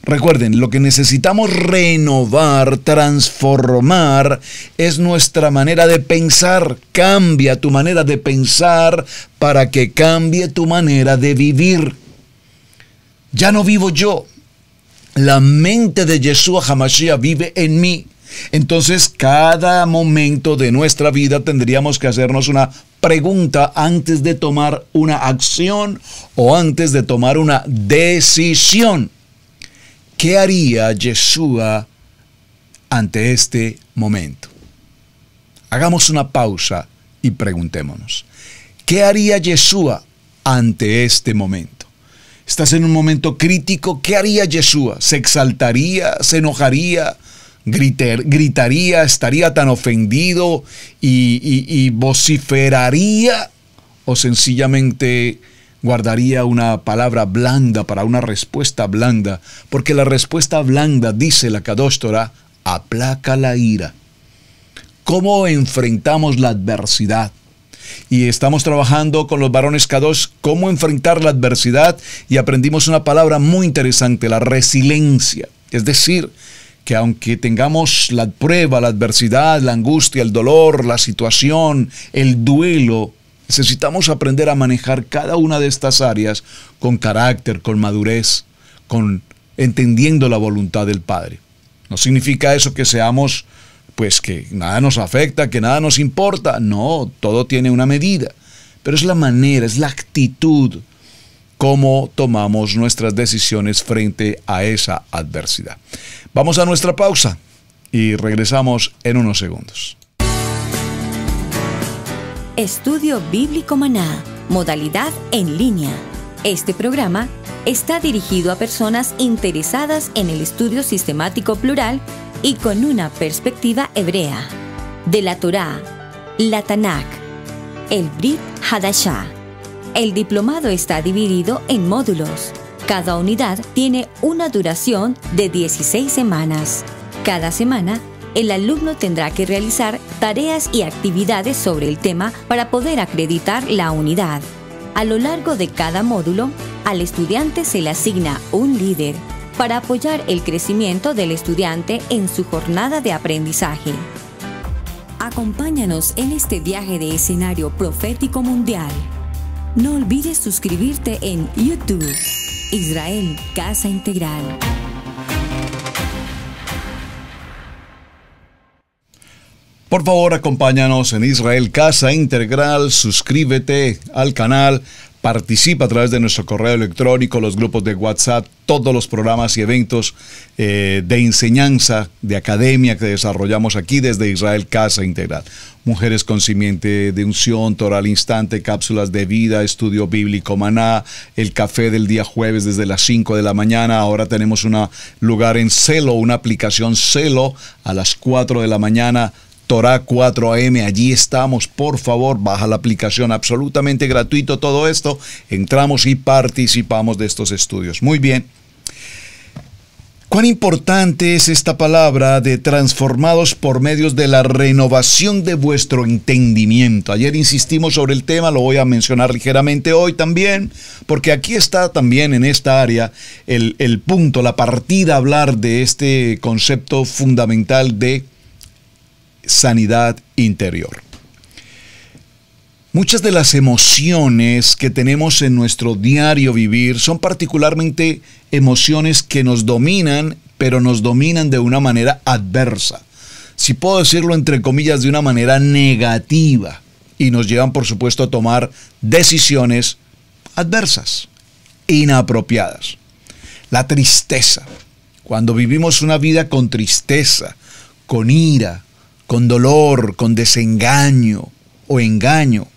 Recuerden, lo que necesitamos renovar, transformar, es nuestra manera de pensar. Cambia tu manera de pensar para que cambie tu manera de vivir. Ya no vivo yo. La mente de Yeshua Hamashiach vive en mí. Entonces, cada momento de nuestra vida tendríamos que hacernos una pregunta antes de tomar una acción o antes de tomar una decisión. ¿Qué haría Yeshua ante este momento? Hagamos una pausa y preguntémonos. ¿Qué haría Yeshua ante este momento? Estás en un momento crítico. ¿Qué haría Yeshua? ¿Se exaltaría? ¿Se enojaría? griter, gritaría, estaría tan ofendido y, vociferaría o sencillamente guardaría una palabra blanda para una respuesta blanda, porque la respuesta blanda, dice la Kadosh aplaca la ira. ¿Cómo enfrentamos la adversidad? Y estamos trabajando con los varones Kadosh, cómo enfrentar la adversidad y aprendimos una palabra muy interesante, la resiliencia. Es decir, que aunque tengamos la prueba, la adversidad, la angustia, el dolor, la situación, el duelo, necesitamos aprender a manejar cada una de estas áreas con carácter, con madurez, con entendiendo la voluntad del Padre. No significa eso que seamos pues que nada nos afecta, que nada nos importa. No, todo tiene una medida. Pero es la manera, es la actitud cómo tomamos nuestras decisiones frente a esa adversidad. Vamos a nuestra pausa y regresamos en unos segundos. Estudio Bíblico Maná, modalidad en línea. Este programa está dirigido a personas interesadas en el estudio sistemático plural y con una perspectiva hebrea de la Torah, la Tanakh, el Brit Hadashah el diplomado está dividido en módulos. Cada unidad tiene una duración de 16 semanas. Cada semana, el alumno tendrá que realizar tareas y actividades sobre el tema para poder acreditar la unidad. A lo largo de cada módulo, al estudiante se le asigna un líder para apoyar el crecimiento del estudiante en su jornada de aprendizaje. Acompáñanos en este viaje de escenario profético mundial. No olvides suscribirte en YouTube. Israel, Casa Integral. Por favor, acompáñanos en Israel Casa Integral, suscríbete al canal participa a través de nuestro correo electrónico, los grupos de WhatsApp, todos los programas y eventos eh, de enseñanza, de academia que desarrollamos aquí desde Israel Casa Integral. Mujeres con simiente de unción, toral instante, cápsulas de vida, estudio bíblico, maná, el café del día jueves desde las 5 de la mañana. Ahora tenemos un lugar en Celo, una aplicación Celo a las 4 de la mañana Torah 4am. Allí estamos, por favor, baja la aplicación, absolutamente gratuito todo esto. Entramos y participamos de estos estudios. Muy bien. ¿Cuán importante es esta palabra de transformados por medios de la renovación de vuestro entendimiento? Ayer insistimos sobre el tema, lo voy a mencionar ligeramente hoy también, porque aquí está también en esta área el, punto, la partida a hablar de este concepto fundamental de sanidad interior. Muchas de las emociones que tenemos en nuestro diario vivir son particularmente emociones que nos dominan, pero nos dominan de una manera adversa. Si puedo decirlo entre comillas, de una manera negativa. Y nos llevan, por supuesto, a tomar decisiones adversas, inapropiadas. La tristeza. Cuando vivimos una vida con tristeza, con ira, con dolor, con desengaño o engaño,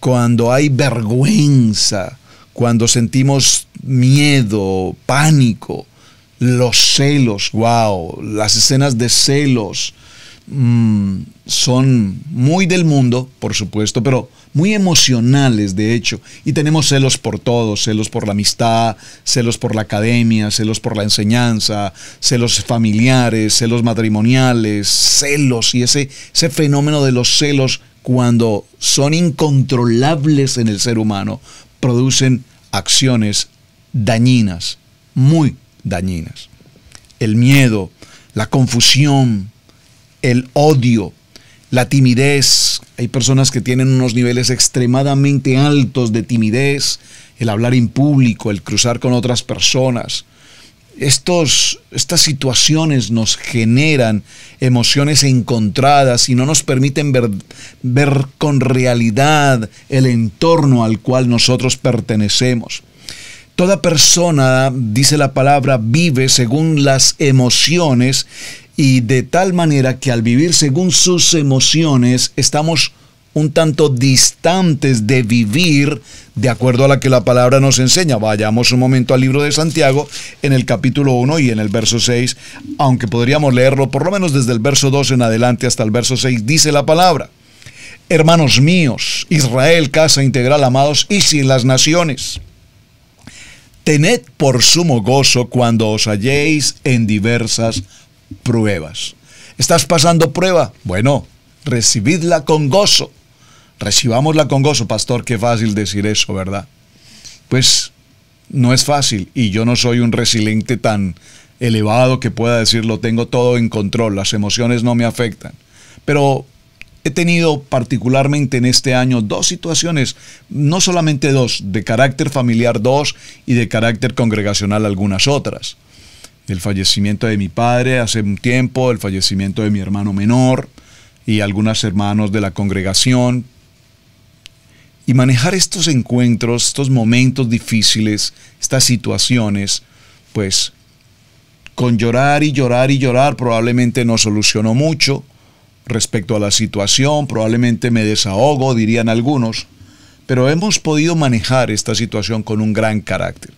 cuando hay vergüenza, cuando sentimos miedo, pánico, los celos, wow, las escenas de celos mm, son muy del mundo, por supuesto, pero muy emocionales, de hecho, y tenemos celos por todo, celos por la amistad, celos por la academia, celos por la enseñanza, celos familiares, celos matrimoniales, celos y ese, ese fenómeno de los celos cuando son incontrolables en el ser humano, producen acciones dañinas, muy dañinas. El miedo, la confusión, el odio, la timidez, hay personas que tienen unos niveles extremadamente altos de timidez, el hablar en público, el cruzar con otras personas. Estos, estas situaciones nos generan emociones encontradas y no nos permiten ver, ver con realidad el entorno al cual nosotros pertenecemos. Toda persona, dice la palabra, vive según las emociones y de tal manera que al vivir según sus emociones estamos un tanto distantes de vivir de acuerdo a la que la palabra nos enseña. Vayamos un momento al libro de Santiago en el capítulo 1 y en el verso 6, aunque podríamos leerlo por lo menos desde el verso 2 en adelante hasta el verso 6, dice la palabra. Hermanos míos, Israel, casa integral, amados, y sin las naciones. Tened por sumo gozo cuando os halléis en diversas pruebas. ¿Estás pasando prueba? Bueno, recibidla con gozo. Recibámosla con gozo, pastor, qué fácil decir eso, ¿verdad? Pues no es fácil y yo no soy un resiliente tan elevado que pueda decirlo tengo todo en control, las emociones no me afectan. Pero he tenido particularmente en este año dos situaciones, no solamente dos, de carácter familiar dos y de carácter congregacional algunas otras el fallecimiento de mi padre hace un tiempo, el fallecimiento de mi hermano menor y algunos hermanos de la congregación. Y manejar estos encuentros, estos momentos difíciles, estas situaciones, pues con llorar y llorar y llorar probablemente no solucionó mucho respecto a la situación, probablemente me desahogo, dirían algunos, pero hemos podido manejar esta situación con un gran carácter.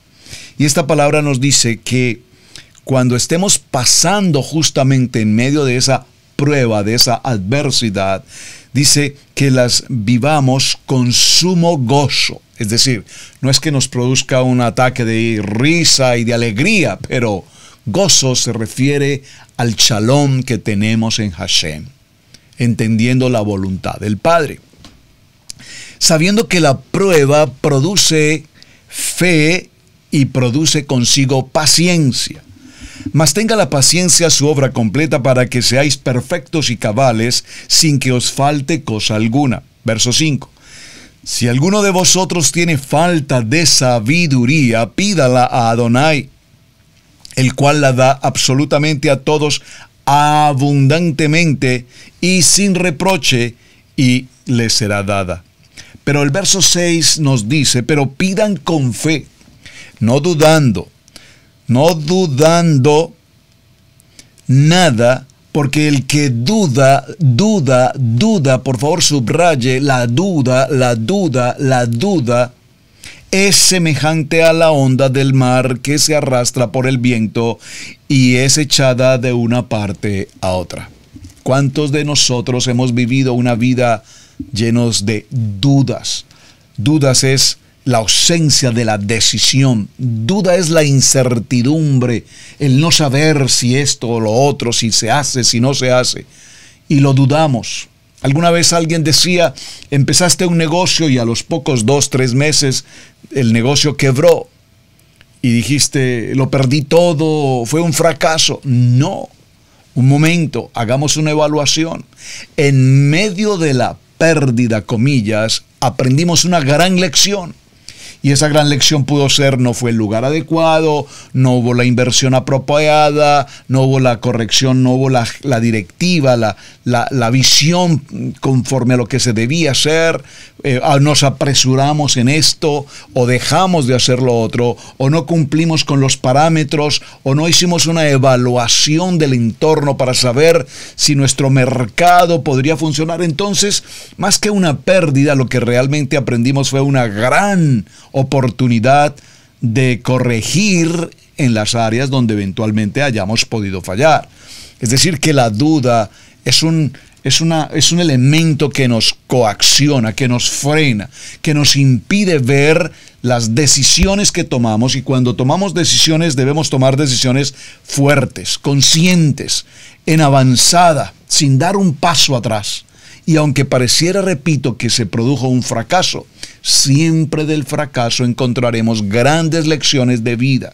Y esta palabra nos dice que cuando estemos pasando justamente en medio de esa prueba, de esa adversidad, dice que las vivamos con sumo gozo. Es decir, no es que nos produzca un ataque de risa y de alegría, pero gozo se refiere al chalón que tenemos en Hashem, entendiendo la voluntad del Padre. Sabiendo que la prueba produce fe y produce consigo paciencia mas tenga la paciencia su obra completa para que seáis perfectos y cabales sin que os falte cosa alguna. Verso 5. Si alguno de vosotros tiene falta de sabiduría, pídala a Adonai, el cual la da absolutamente a todos abundantemente y sin reproche, y le será dada. Pero el verso 6 nos dice, pero pidan con fe, no dudando, no dudando nada, porque el que duda, duda, duda, por favor subraye la duda, la duda, la duda, es semejante a la onda del mar que se arrastra por el viento y es echada de una parte a otra. ¿Cuántos de nosotros hemos vivido una vida llenos de dudas? Dudas es la ausencia de la decisión. Duda es la incertidumbre, el no saber si esto o lo otro, si se hace, si no se hace. Y lo dudamos. Alguna vez alguien decía, empezaste un negocio y a los pocos dos, tres meses el negocio quebró. Y dijiste, lo perdí todo, fue un fracaso. No, un momento, hagamos una evaluación. En medio de la pérdida, comillas, aprendimos una gran lección y esa gran lección pudo ser no fue el lugar adecuado, no hubo la inversión apropiada, no hubo la corrección, no hubo la, directiva, la, la, visión conforme a lo que se debía hacer, eh, ah, nos apresuramos en esto o dejamos de hacer lo otro o no cumplimos con los parámetros o no hicimos una evaluación del entorno para saber si nuestro mercado podría funcionar. Entonces, más que una pérdida, lo que realmente aprendimos fue una gran oportunidad de corregir en las áreas donde eventualmente hayamos podido fallar. Es decir, que la duda es un, es, una, es un elemento que nos coacciona, que nos frena, que nos impide ver las decisiones que tomamos y cuando tomamos decisiones debemos tomar decisiones fuertes, conscientes, en avanzada, sin dar un paso atrás. Y aunque pareciera, repito, que se produjo un fracaso, siempre del fracaso encontraremos grandes lecciones de vida.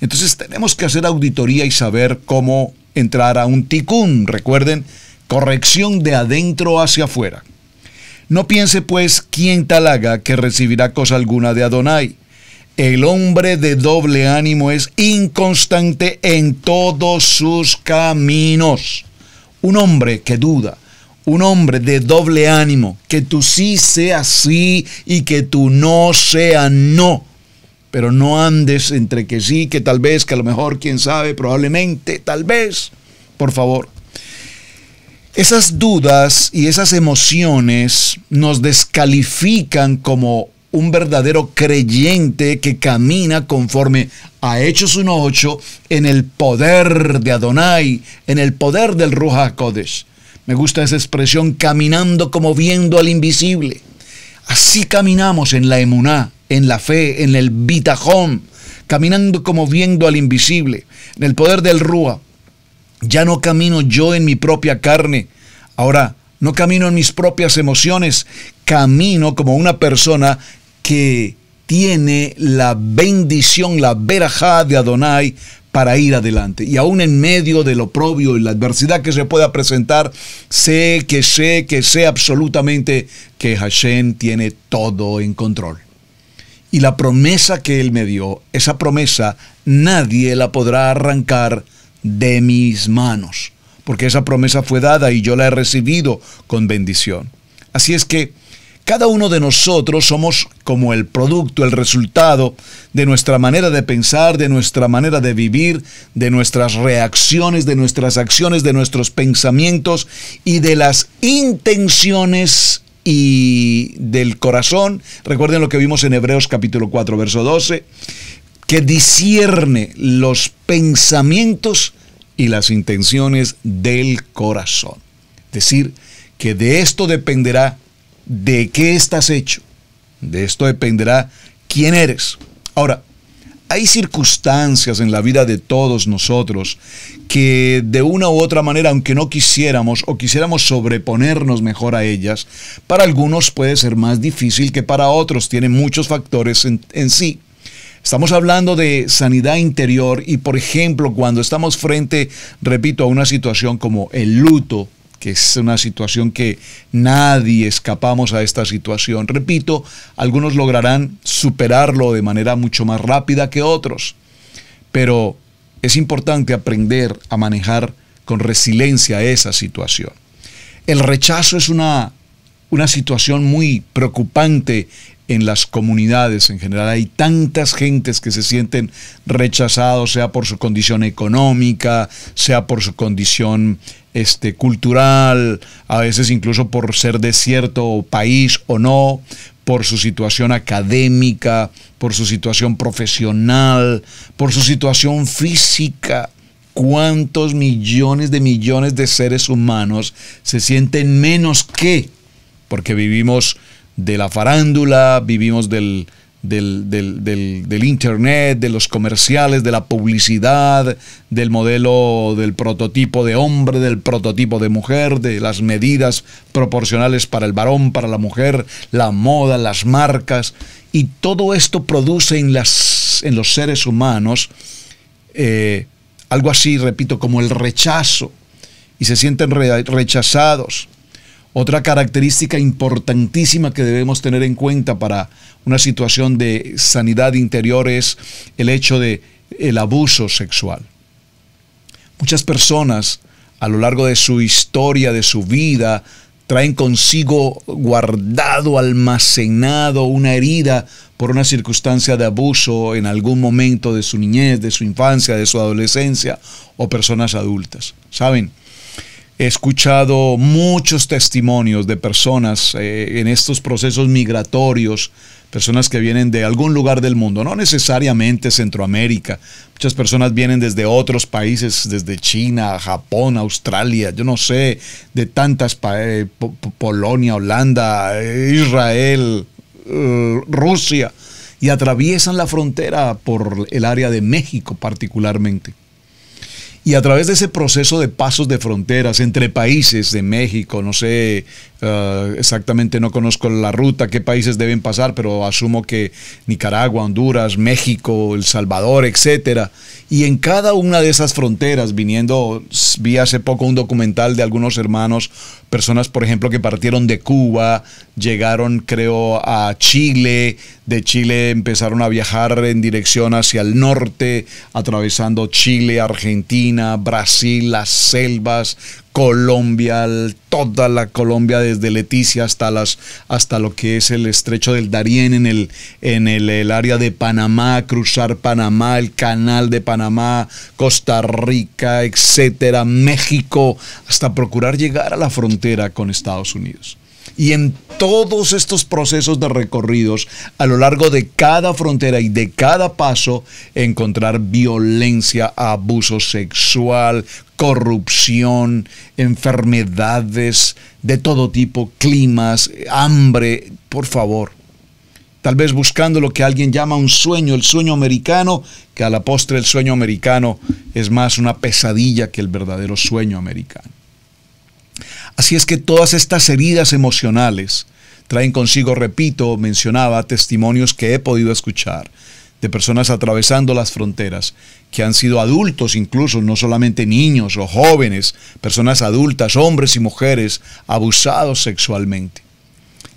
Entonces tenemos que hacer auditoría y saber cómo entrar a un ticún. Recuerden, corrección de adentro hacia afuera. No piense pues quien tal haga que recibirá cosa alguna de Adonai. El hombre de doble ánimo es inconstante en todos sus caminos. Un hombre que duda, un hombre de doble ánimo, que tú sí sea sí y que tu no sea no. Pero no andes entre que sí, que tal vez, que a lo mejor, quién sabe, probablemente, tal vez. Por favor. Esas dudas y esas emociones nos descalifican como un verdadero creyente que camina conforme a Hechos 1.8 en el poder de Adonai, en el poder del Ruja me gusta esa expresión, caminando como viendo al invisible. Así caminamos en la emuná, en la fe, en el bitajón, caminando como viendo al invisible, en el poder del rúa. Ya no camino yo en mi propia carne, ahora no camino en mis propias emociones, camino como una persona que tiene la bendición, la verajá de Adonai para ir adelante. Y aún en medio del oprobio y la adversidad que se pueda presentar, sé que sé que sé absolutamente que Hashem tiene todo en control. Y la promesa que Él me dio, esa promesa, nadie la podrá arrancar de mis manos, porque esa promesa fue dada y yo la he recibido con bendición. Así es que cada uno de nosotros somos como el producto, el resultado de nuestra manera de pensar, de nuestra manera de vivir, de nuestras reacciones, de nuestras acciones, de nuestros pensamientos y de las intenciones y del corazón. Recuerden lo que vimos en Hebreos capítulo 4, verso 12, que discierne los pensamientos y las intenciones del corazón. Es decir, que de esto dependerá de qué estás hecho. De esto dependerá quién eres. Ahora, hay circunstancias en la vida de todos nosotros que de una u otra manera, aunque no quisiéramos o quisiéramos sobreponernos mejor a ellas, para algunos puede ser más difícil que para otros, tiene muchos factores en, en sí. Estamos hablando de sanidad interior y, por ejemplo, cuando estamos frente, repito, a una situación como el luto, que es una situación que nadie escapamos a esta situación. Repito, algunos lograrán superarlo de manera mucho más rápida que otros, pero es importante aprender a manejar con resiliencia esa situación. El rechazo es una, una situación muy preocupante en las comunidades en general. Hay tantas gentes que se sienten rechazados, sea por su condición económica, sea por su condición este, cultural, a veces incluso por ser de cierto país o no, por su situación académica, por su situación profesional, por su situación física. ¿Cuántos millones de millones de seres humanos se sienten menos que? Porque vivimos de la farándula, vivimos del, del, Internet, de los comerciales, de la publicidad, del modelo, del prototipo de hombre, del prototipo de mujer, de las medidas proporcionales para el varón, para la mujer, la moda, las marcas. Y todo esto produce en, las, en los seres humanos eh, algo así, repito, como el rechazo. Y se sienten rechazados otra característica importantísima que debemos tener en cuenta para una situación de sanidad interior es el hecho de el abuso sexual. Muchas personas a lo largo de su historia, de su vida, traen consigo guardado, almacenado una herida por una circunstancia de abuso en algún momento de su niñez, de su infancia, de su adolescencia o personas adultas. ¿Saben? He escuchado muchos testimonios de personas eh, en estos procesos migratorios, personas que vienen de algún lugar del mundo, no necesariamente Centroamérica. Muchas personas vienen desde otros países, desde China, Japón, Australia, yo no sé, de tantas eh, Polonia, Holanda, eh, Israel, Rusia, y atraviesan la frontera por el área de México particularmente. Y a través de ese proceso de pasos de fronteras entre países de México, no sé eh, exactamente, no conozco la ruta, qué países deben pasar, pero asumo que Nicaragua, Honduras, México, El Salvador, etcétera, y en cada una de esas fronteras, viniendo, vi hace poco un documental de algunos hermanos, personas, por ejemplo, que partieron de Cuba, llegaron, creo, a Chile, de Chile empezaron a viajar en dirección hacia el norte, atravesando Chile, Argentina, Brasil, las selvas, Colombia, toda la Colombia, desde Leticia hasta, las, hasta lo que es el estrecho del Darién, en, el, en el, el, área de Panamá, cruzar Panamá, el canal de Panamá, Costa Rica, etcétera, México, hasta procurar llegar a la frontera con Estados Unidos. Y en todos estos procesos de recorridos, a lo largo de cada frontera y de cada paso, encontrar violencia, abuso sexual, corrupción, enfermedades de todo tipo, climas, hambre, por favor. Tal vez buscando lo que alguien llama un sueño, el sueño americano, que a la postre el sueño americano es más una pesadilla que el verdadero sueño americano. Así es que todas estas heridas emocionales traen consigo, repito, mencionaba testimonios que he podido escuchar de personas atravesando las fronteras que han sido adultos incluso, no solamente niños o jóvenes, personas adultas, hombres y mujeres, abusados sexualmente.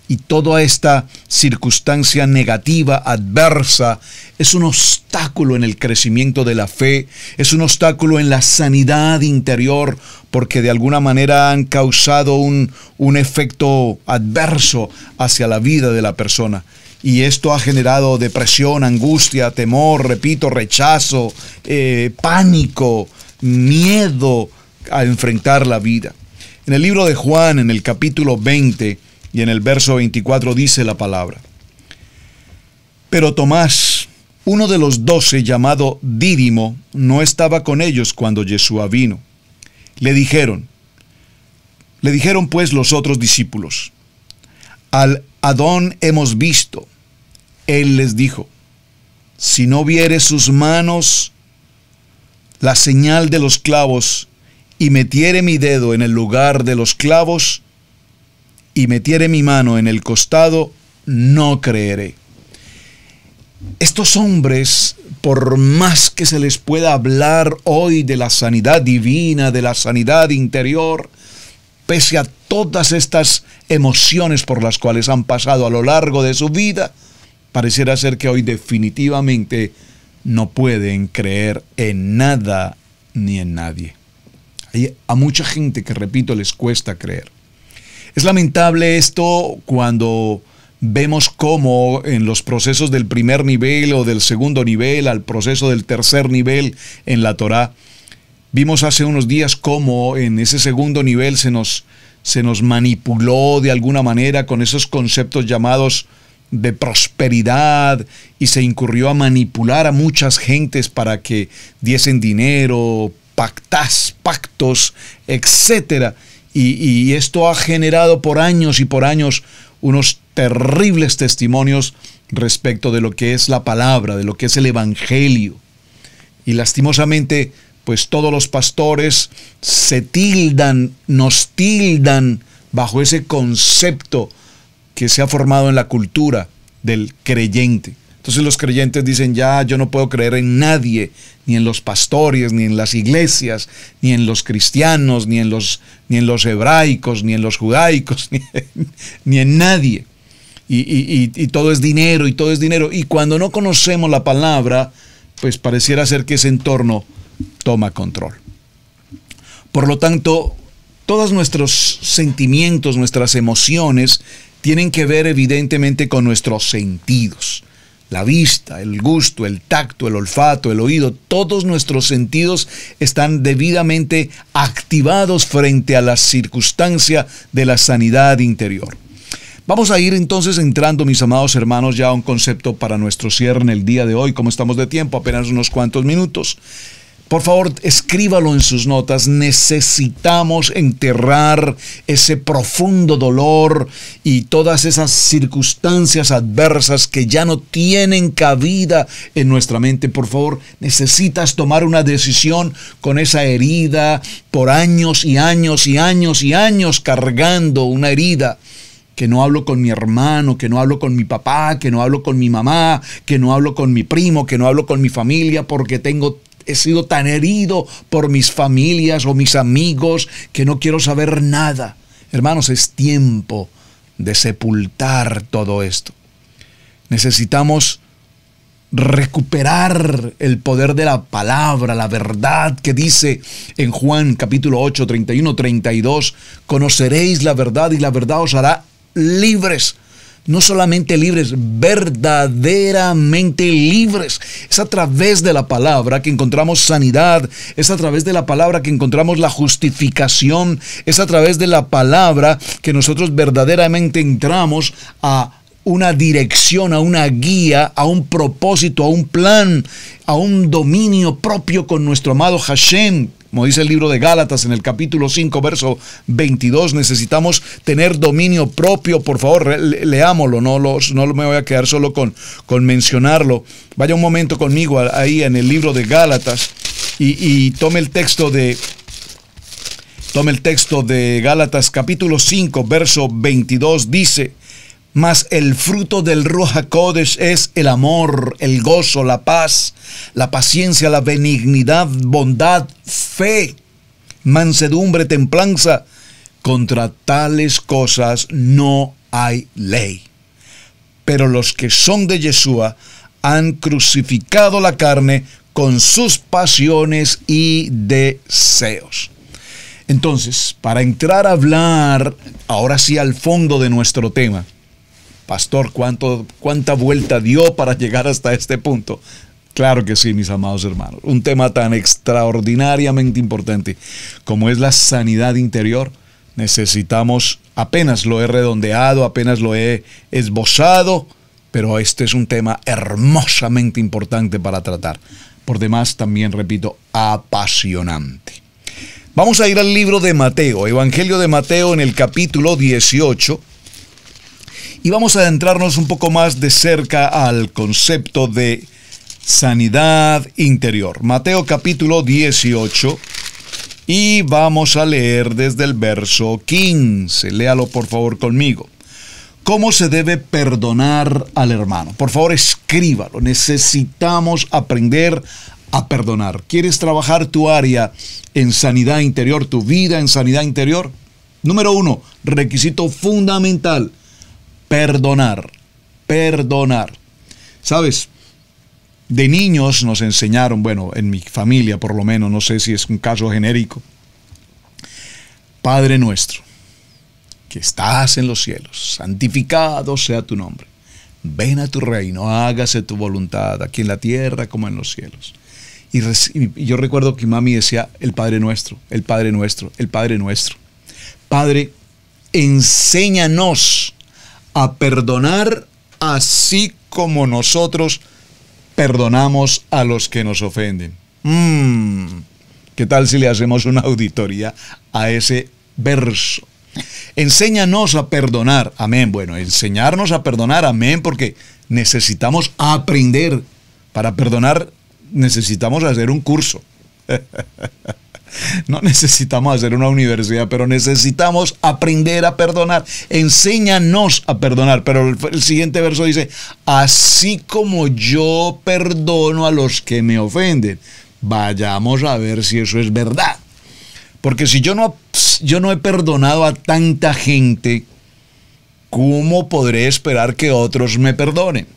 Y toda esta circunstancia negativa, adversa, es un obstáculo en el crecimiento de la fe, es un obstáculo en la sanidad interior, porque de alguna manera han causado un, efecto adverso hacia la vida de la persona y esto ha generado depresión, angustia, temor, repito, rechazo, eh, pánico, miedo a enfrentar la vida. En el libro de Juan, en el capítulo 20 y en el verso 24 dice la palabra. Pero Tomás, uno de los doce llamado Dídimo, no estaba con ellos cuando Yeshua vino. Le dijeron, le dijeron pues los otros discípulos, al Adón hemos visto. Él les dijo, si no viere sus manos la señal de los clavos y metiere mi dedo en el lugar de los clavos y metiere mi mano en el costado, no creeré. Estos hombres, por más que se les pueda hablar hoy de la sanidad divina, de la sanidad interior, pese a todas estas emociones por las cuales han pasado a lo largo de su vida, pareciera ser que hoy definitivamente no pueden creer en nada ni en nadie. Hay a mucha gente que, repito, les cuesta creer. Es lamentable esto cuando vemos cómo en los procesos del primer nivel o del segundo nivel al proceso del tercer nivel en la Torah, Vimos hace unos días cómo en ese segundo nivel se nos, se nos manipuló de alguna manera con esos conceptos llamados de prosperidad y se incurrió a manipular a muchas gentes para que diesen dinero, pactas, pactos, etc. y, esto ha generado por años y por años unos terribles testimonios respecto de lo que es la palabra, de lo que es el Evangelio. Y lastimosamente pues todos los pastores se tildan, nos tildan bajo ese concepto que se ha formado en la cultura del creyente. Entonces los creyentes dicen, ya yo no puedo creer en nadie, ni en los pastores, ni en las iglesias, ni en los cristianos, ni en los, ni en los hebraicos, ni en los judaicos, (laughs) ni en, nadie. Y, y todo es dinero, y todo es dinero. Y cuando no conocemos la palabra, pues pareciera ser que ese entorno toma control. Por lo tanto, todos nuestros sentimientos, nuestras emociones, tienen que ver evidentemente con nuestros sentidos. La vista, el gusto, el tacto, el olfato, el oído, todos nuestros sentidos están debidamente activados frente a la circunstancia de la sanidad interior. Vamos a ir entonces entrando, mis amados hermanos, ya a un concepto para nuestro cierre en el día de hoy, como estamos de tiempo, apenas unos cuantos minutos. Por favor, escríbalo en sus notas. Necesitamos enterrar ese profundo dolor y todas esas circunstancias adversas que ya no tienen cabida en nuestra mente. Por favor, necesitas tomar una decisión con esa herida por años y años y años y años cargando una herida que no hablo con mi hermano, que no hablo con mi papá, que no hablo con mi mamá, que no hablo con mi primo, que no hablo con mi familia, porque tengo he sido tan herido por mis familias o mis amigos que no quiero saber nada. Hermanos, es tiempo de sepultar todo esto. Necesitamos recuperar el poder de la palabra, la verdad que dice en Juan capítulo 8, 31, 32, conoceréis la verdad y la verdad os hará libres no solamente libres, verdaderamente libres. Es a través de la palabra que encontramos sanidad, es a través de la palabra que encontramos la justificación, es a través de la palabra que nosotros verdaderamente entramos a una dirección, a una guía, a un propósito, a un plan, a un dominio propio con nuestro amado Hashem. Como dice el libro de Gálatas en el capítulo 5, verso 22, necesitamos tener dominio propio. Por favor, leámoslo, no, los, no me voy a quedar solo con, con mencionarlo. Vaya un momento conmigo ahí en el libro de Gálatas y, tome el texto de... Tome el texto de Gálatas capítulo 5, verso 22, dice, mas el fruto del Roja es el amor, el gozo, la paz, la paciencia, la benignidad, bondad, fe, mansedumbre, templanza. Contra tales cosas no hay ley. Pero los que son de Yeshua han crucificado la carne con sus pasiones y deseos. Entonces, para entrar a hablar ahora sí al fondo de nuestro tema, Pastor, ¿cuánto, ¿cuánta vuelta dio para llegar hasta este punto? Claro que sí, mis amados hermanos. Un tema tan extraordinariamente importante como es la sanidad interior. Necesitamos, apenas lo he redondeado, apenas lo he esbozado, pero este es un tema hermosamente importante para tratar. Por demás, también repito, apasionante. Vamos a ir al libro de Mateo, Evangelio de Mateo en el capítulo 18. Y vamos a adentrarnos un poco más de cerca al concepto de sanidad interior. Mateo capítulo 18 y vamos a leer desde el verso 15. Léalo por favor conmigo. ¿Cómo se debe perdonar al hermano? Por favor, escríbalo. Necesitamos aprender a perdonar. ¿Quieres trabajar tu área en sanidad interior, tu vida en sanidad interior? Número uno, requisito fundamental, perdonar, perdonar. ¿Sabes? De niños nos enseñaron, bueno, en mi familia por lo menos, no sé si es un caso genérico, Padre nuestro, que estás en los cielos, santificado sea tu nombre. Ven a tu reino, hágase tu voluntad, aquí en la tierra como en los cielos. Y, yo recuerdo que mami decía, el Padre nuestro, el Padre nuestro, el Padre nuestro. Padre, enséñanos a perdonar así como nosotros perdonamos a los que nos ofenden. Mm. ¿Qué tal si le hacemos una auditoría a ese verso? Enséñanos a perdonar, amén. Bueno, enseñarnos a perdonar, amén, porque necesitamos aprender. Para perdonar necesitamos hacer un curso. (laughs) No necesitamos hacer una universidad, pero necesitamos aprender a perdonar. Enséñanos a perdonar. Pero el, siguiente verso dice, así como yo perdono a los que me ofenden, vayamos a ver si eso es verdad. Porque si yo no, yo no he perdonado a tanta gente, ¿cómo podré esperar que otros me perdonen?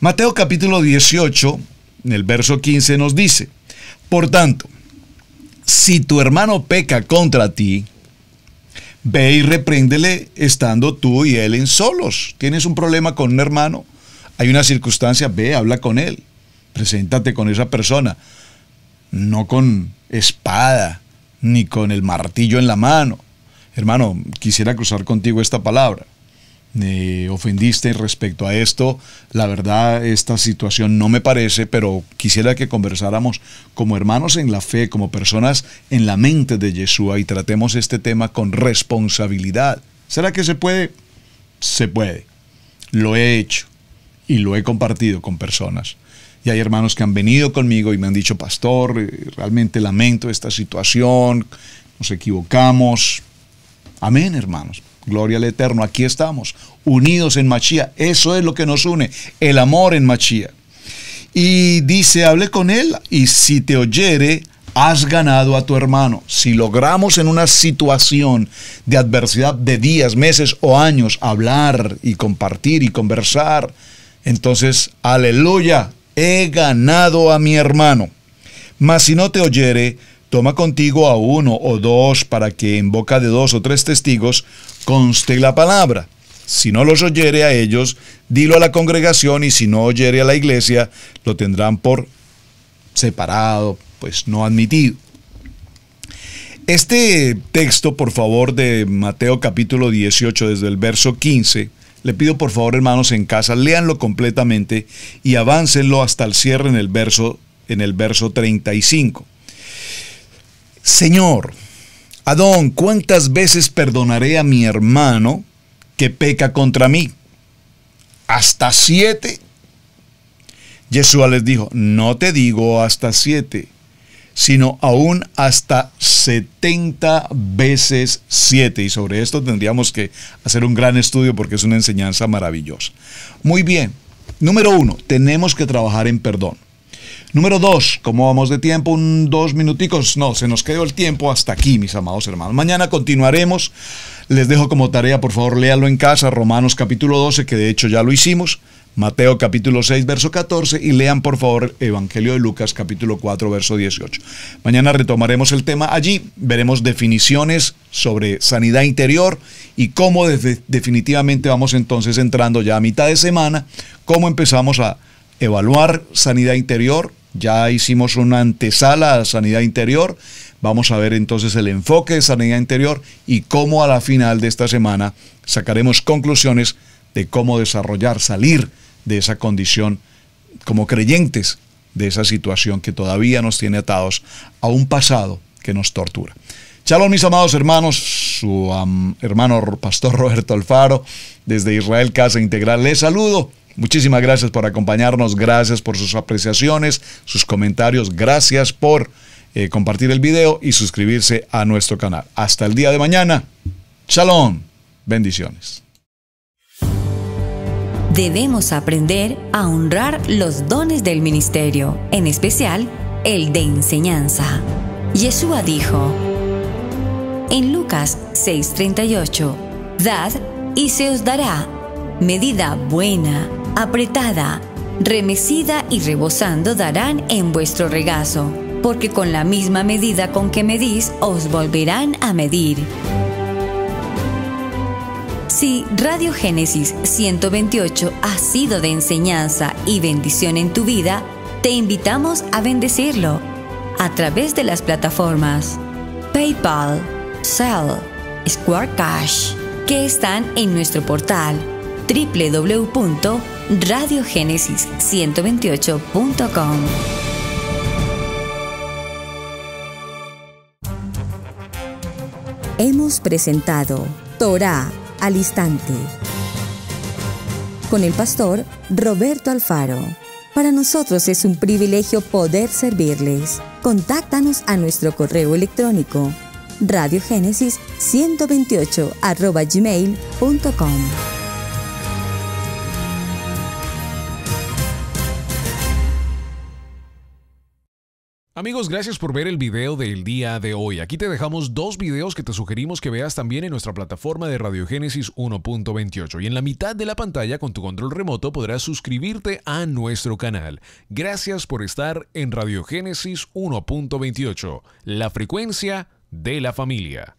Mateo capítulo 18, en el verso 15 nos dice, por tanto, si tu hermano peca contra ti, ve y repréndele estando tú y él en solos. Tienes un problema con un hermano, hay una circunstancia, ve, habla con él, preséntate con esa persona, no con espada ni con el martillo en la mano. Hermano, quisiera cruzar contigo esta palabra. Me ofendiste respecto a esto. La verdad, esta situación no me parece, pero quisiera que conversáramos como hermanos en la fe, como personas en la mente de Yeshua y tratemos este tema con responsabilidad. ¿Será que se puede? Se puede. Lo he hecho y lo he compartido con personas. Y hay hermanos que han venido conmigo y me han dicho, pastor, eh, realmente lamento esta situación, nos equivocamos. Amén, hermanos. Gloria al Eterno. Aquí estamos, unidos en Machía. Eso es lo que nos une, el amor en Machía. Y dice, hablé con él y si te oyere, has ganado a tu hermano. Si logramos en una situación de adversidad de días, meses o años hablar y compartir y conversar, entonces, aleluya, he ganado a mi hermano. Mas si no te oyere, Toma contigo a uno o dos para que en boca de dos o tres testigos conste la palabra. Si no los oyere a ellos, dilo a la congregación y si no oyere a la iglesia, lo tendrán por separado, pues no admitido. Este texto, por favor, de Mateo capítulo 18, desde el verso 15, le pido por favor, hermanos en casa, léanlo completamente y aváncenlo hasta el cierre en el verso, en el verso 35. Señor, Adón, ¿cuántas veces perdonaré a mi hermano que peca contra mí? ¿Hasta siete? Yeshua les dijo, no te digo hasta siete, sino aún hasta setenta veces siete. Y sobre esto tendríamos que hacer un gran estudio porque es una enseñanza maravillosa. Muy bien, número uno, tenemos que trabajar en perdón. Número dos, ¿Cómo vamos de tiempo? Un, dos minuticos. No, se nos quedó el tiempo hasta aquí, mis amados hermanos. Mañana continuaremos. Les dejo como tarea, por favor, léalo en casa, Romanos capítulo 12, que de hecho ya lo hicimos. Mateo capítulo 6, verso 14, y lean por favor Evangelio de Lucas capítulo 4, verso 18. Mañana retomaremos el tema allí, veremos definiciones sobre sanidad interior y cómo definitivamente vamos entonces entrando ya a mitad de semana, cómo empezamos a evaluar sanidad interior, ya hicimos una antesala a sanidad interior. Vamos a ver entonces el enfoque de sanidad interior y cómo a la final de esta semana sacaremos conclusiones de cómo desarrollar, salir de esa condición como creyentes de esa situación que todavía nos tiene atados a un pasado que nos tortura. chalo mis amados hermanos, su hermano Pastor (laughs) Roberto Alfaro, desde Israel Casa Integral, les saludo. Muchísimas gracias por acompañarnos, gracias por sus apreciaciones, sus comentarios, gracias por eh, compartir el video y suscribirse a nuestro canal. Hasta el día de mañana. Shalom. Bendiciones. Debemos aprender a honrar los dones del ministerio, en especial el de enseñanza. Yeshua dijo en Lucas 6:38, Dad y se os dará medida buena, apretada, remecida y rebosando darán en vuestro regazo, porque con la misma medida con que medís os volverán a medir. Si Radio Génesis 128 ha sido de enseñanza y bendición en tu vida, te invitamos a bendecirlo a través de las plataformas PayPal, Cell, Square Cash, que están en nuestro portal www.radiogénesis128.com. Hemos presentado Torah al instante con el pastor Roberto Alfaro. Para nosotros es un privilegio poder servirles. Contáctanos a nuestro correo electrónico radiogénesis128 Amigos, gracias por ver el video del día de hoy. Aquí te dejamos dos videos que te sugerimos que veas también en nuestra plataforma de Radiogénesis 1.28 y en la mitad de la pantalla con tu control remoto podrás suscribirte a nuestro canal. Gracias por estar en Radiogénesis 1.28, la frecuencia de la familia.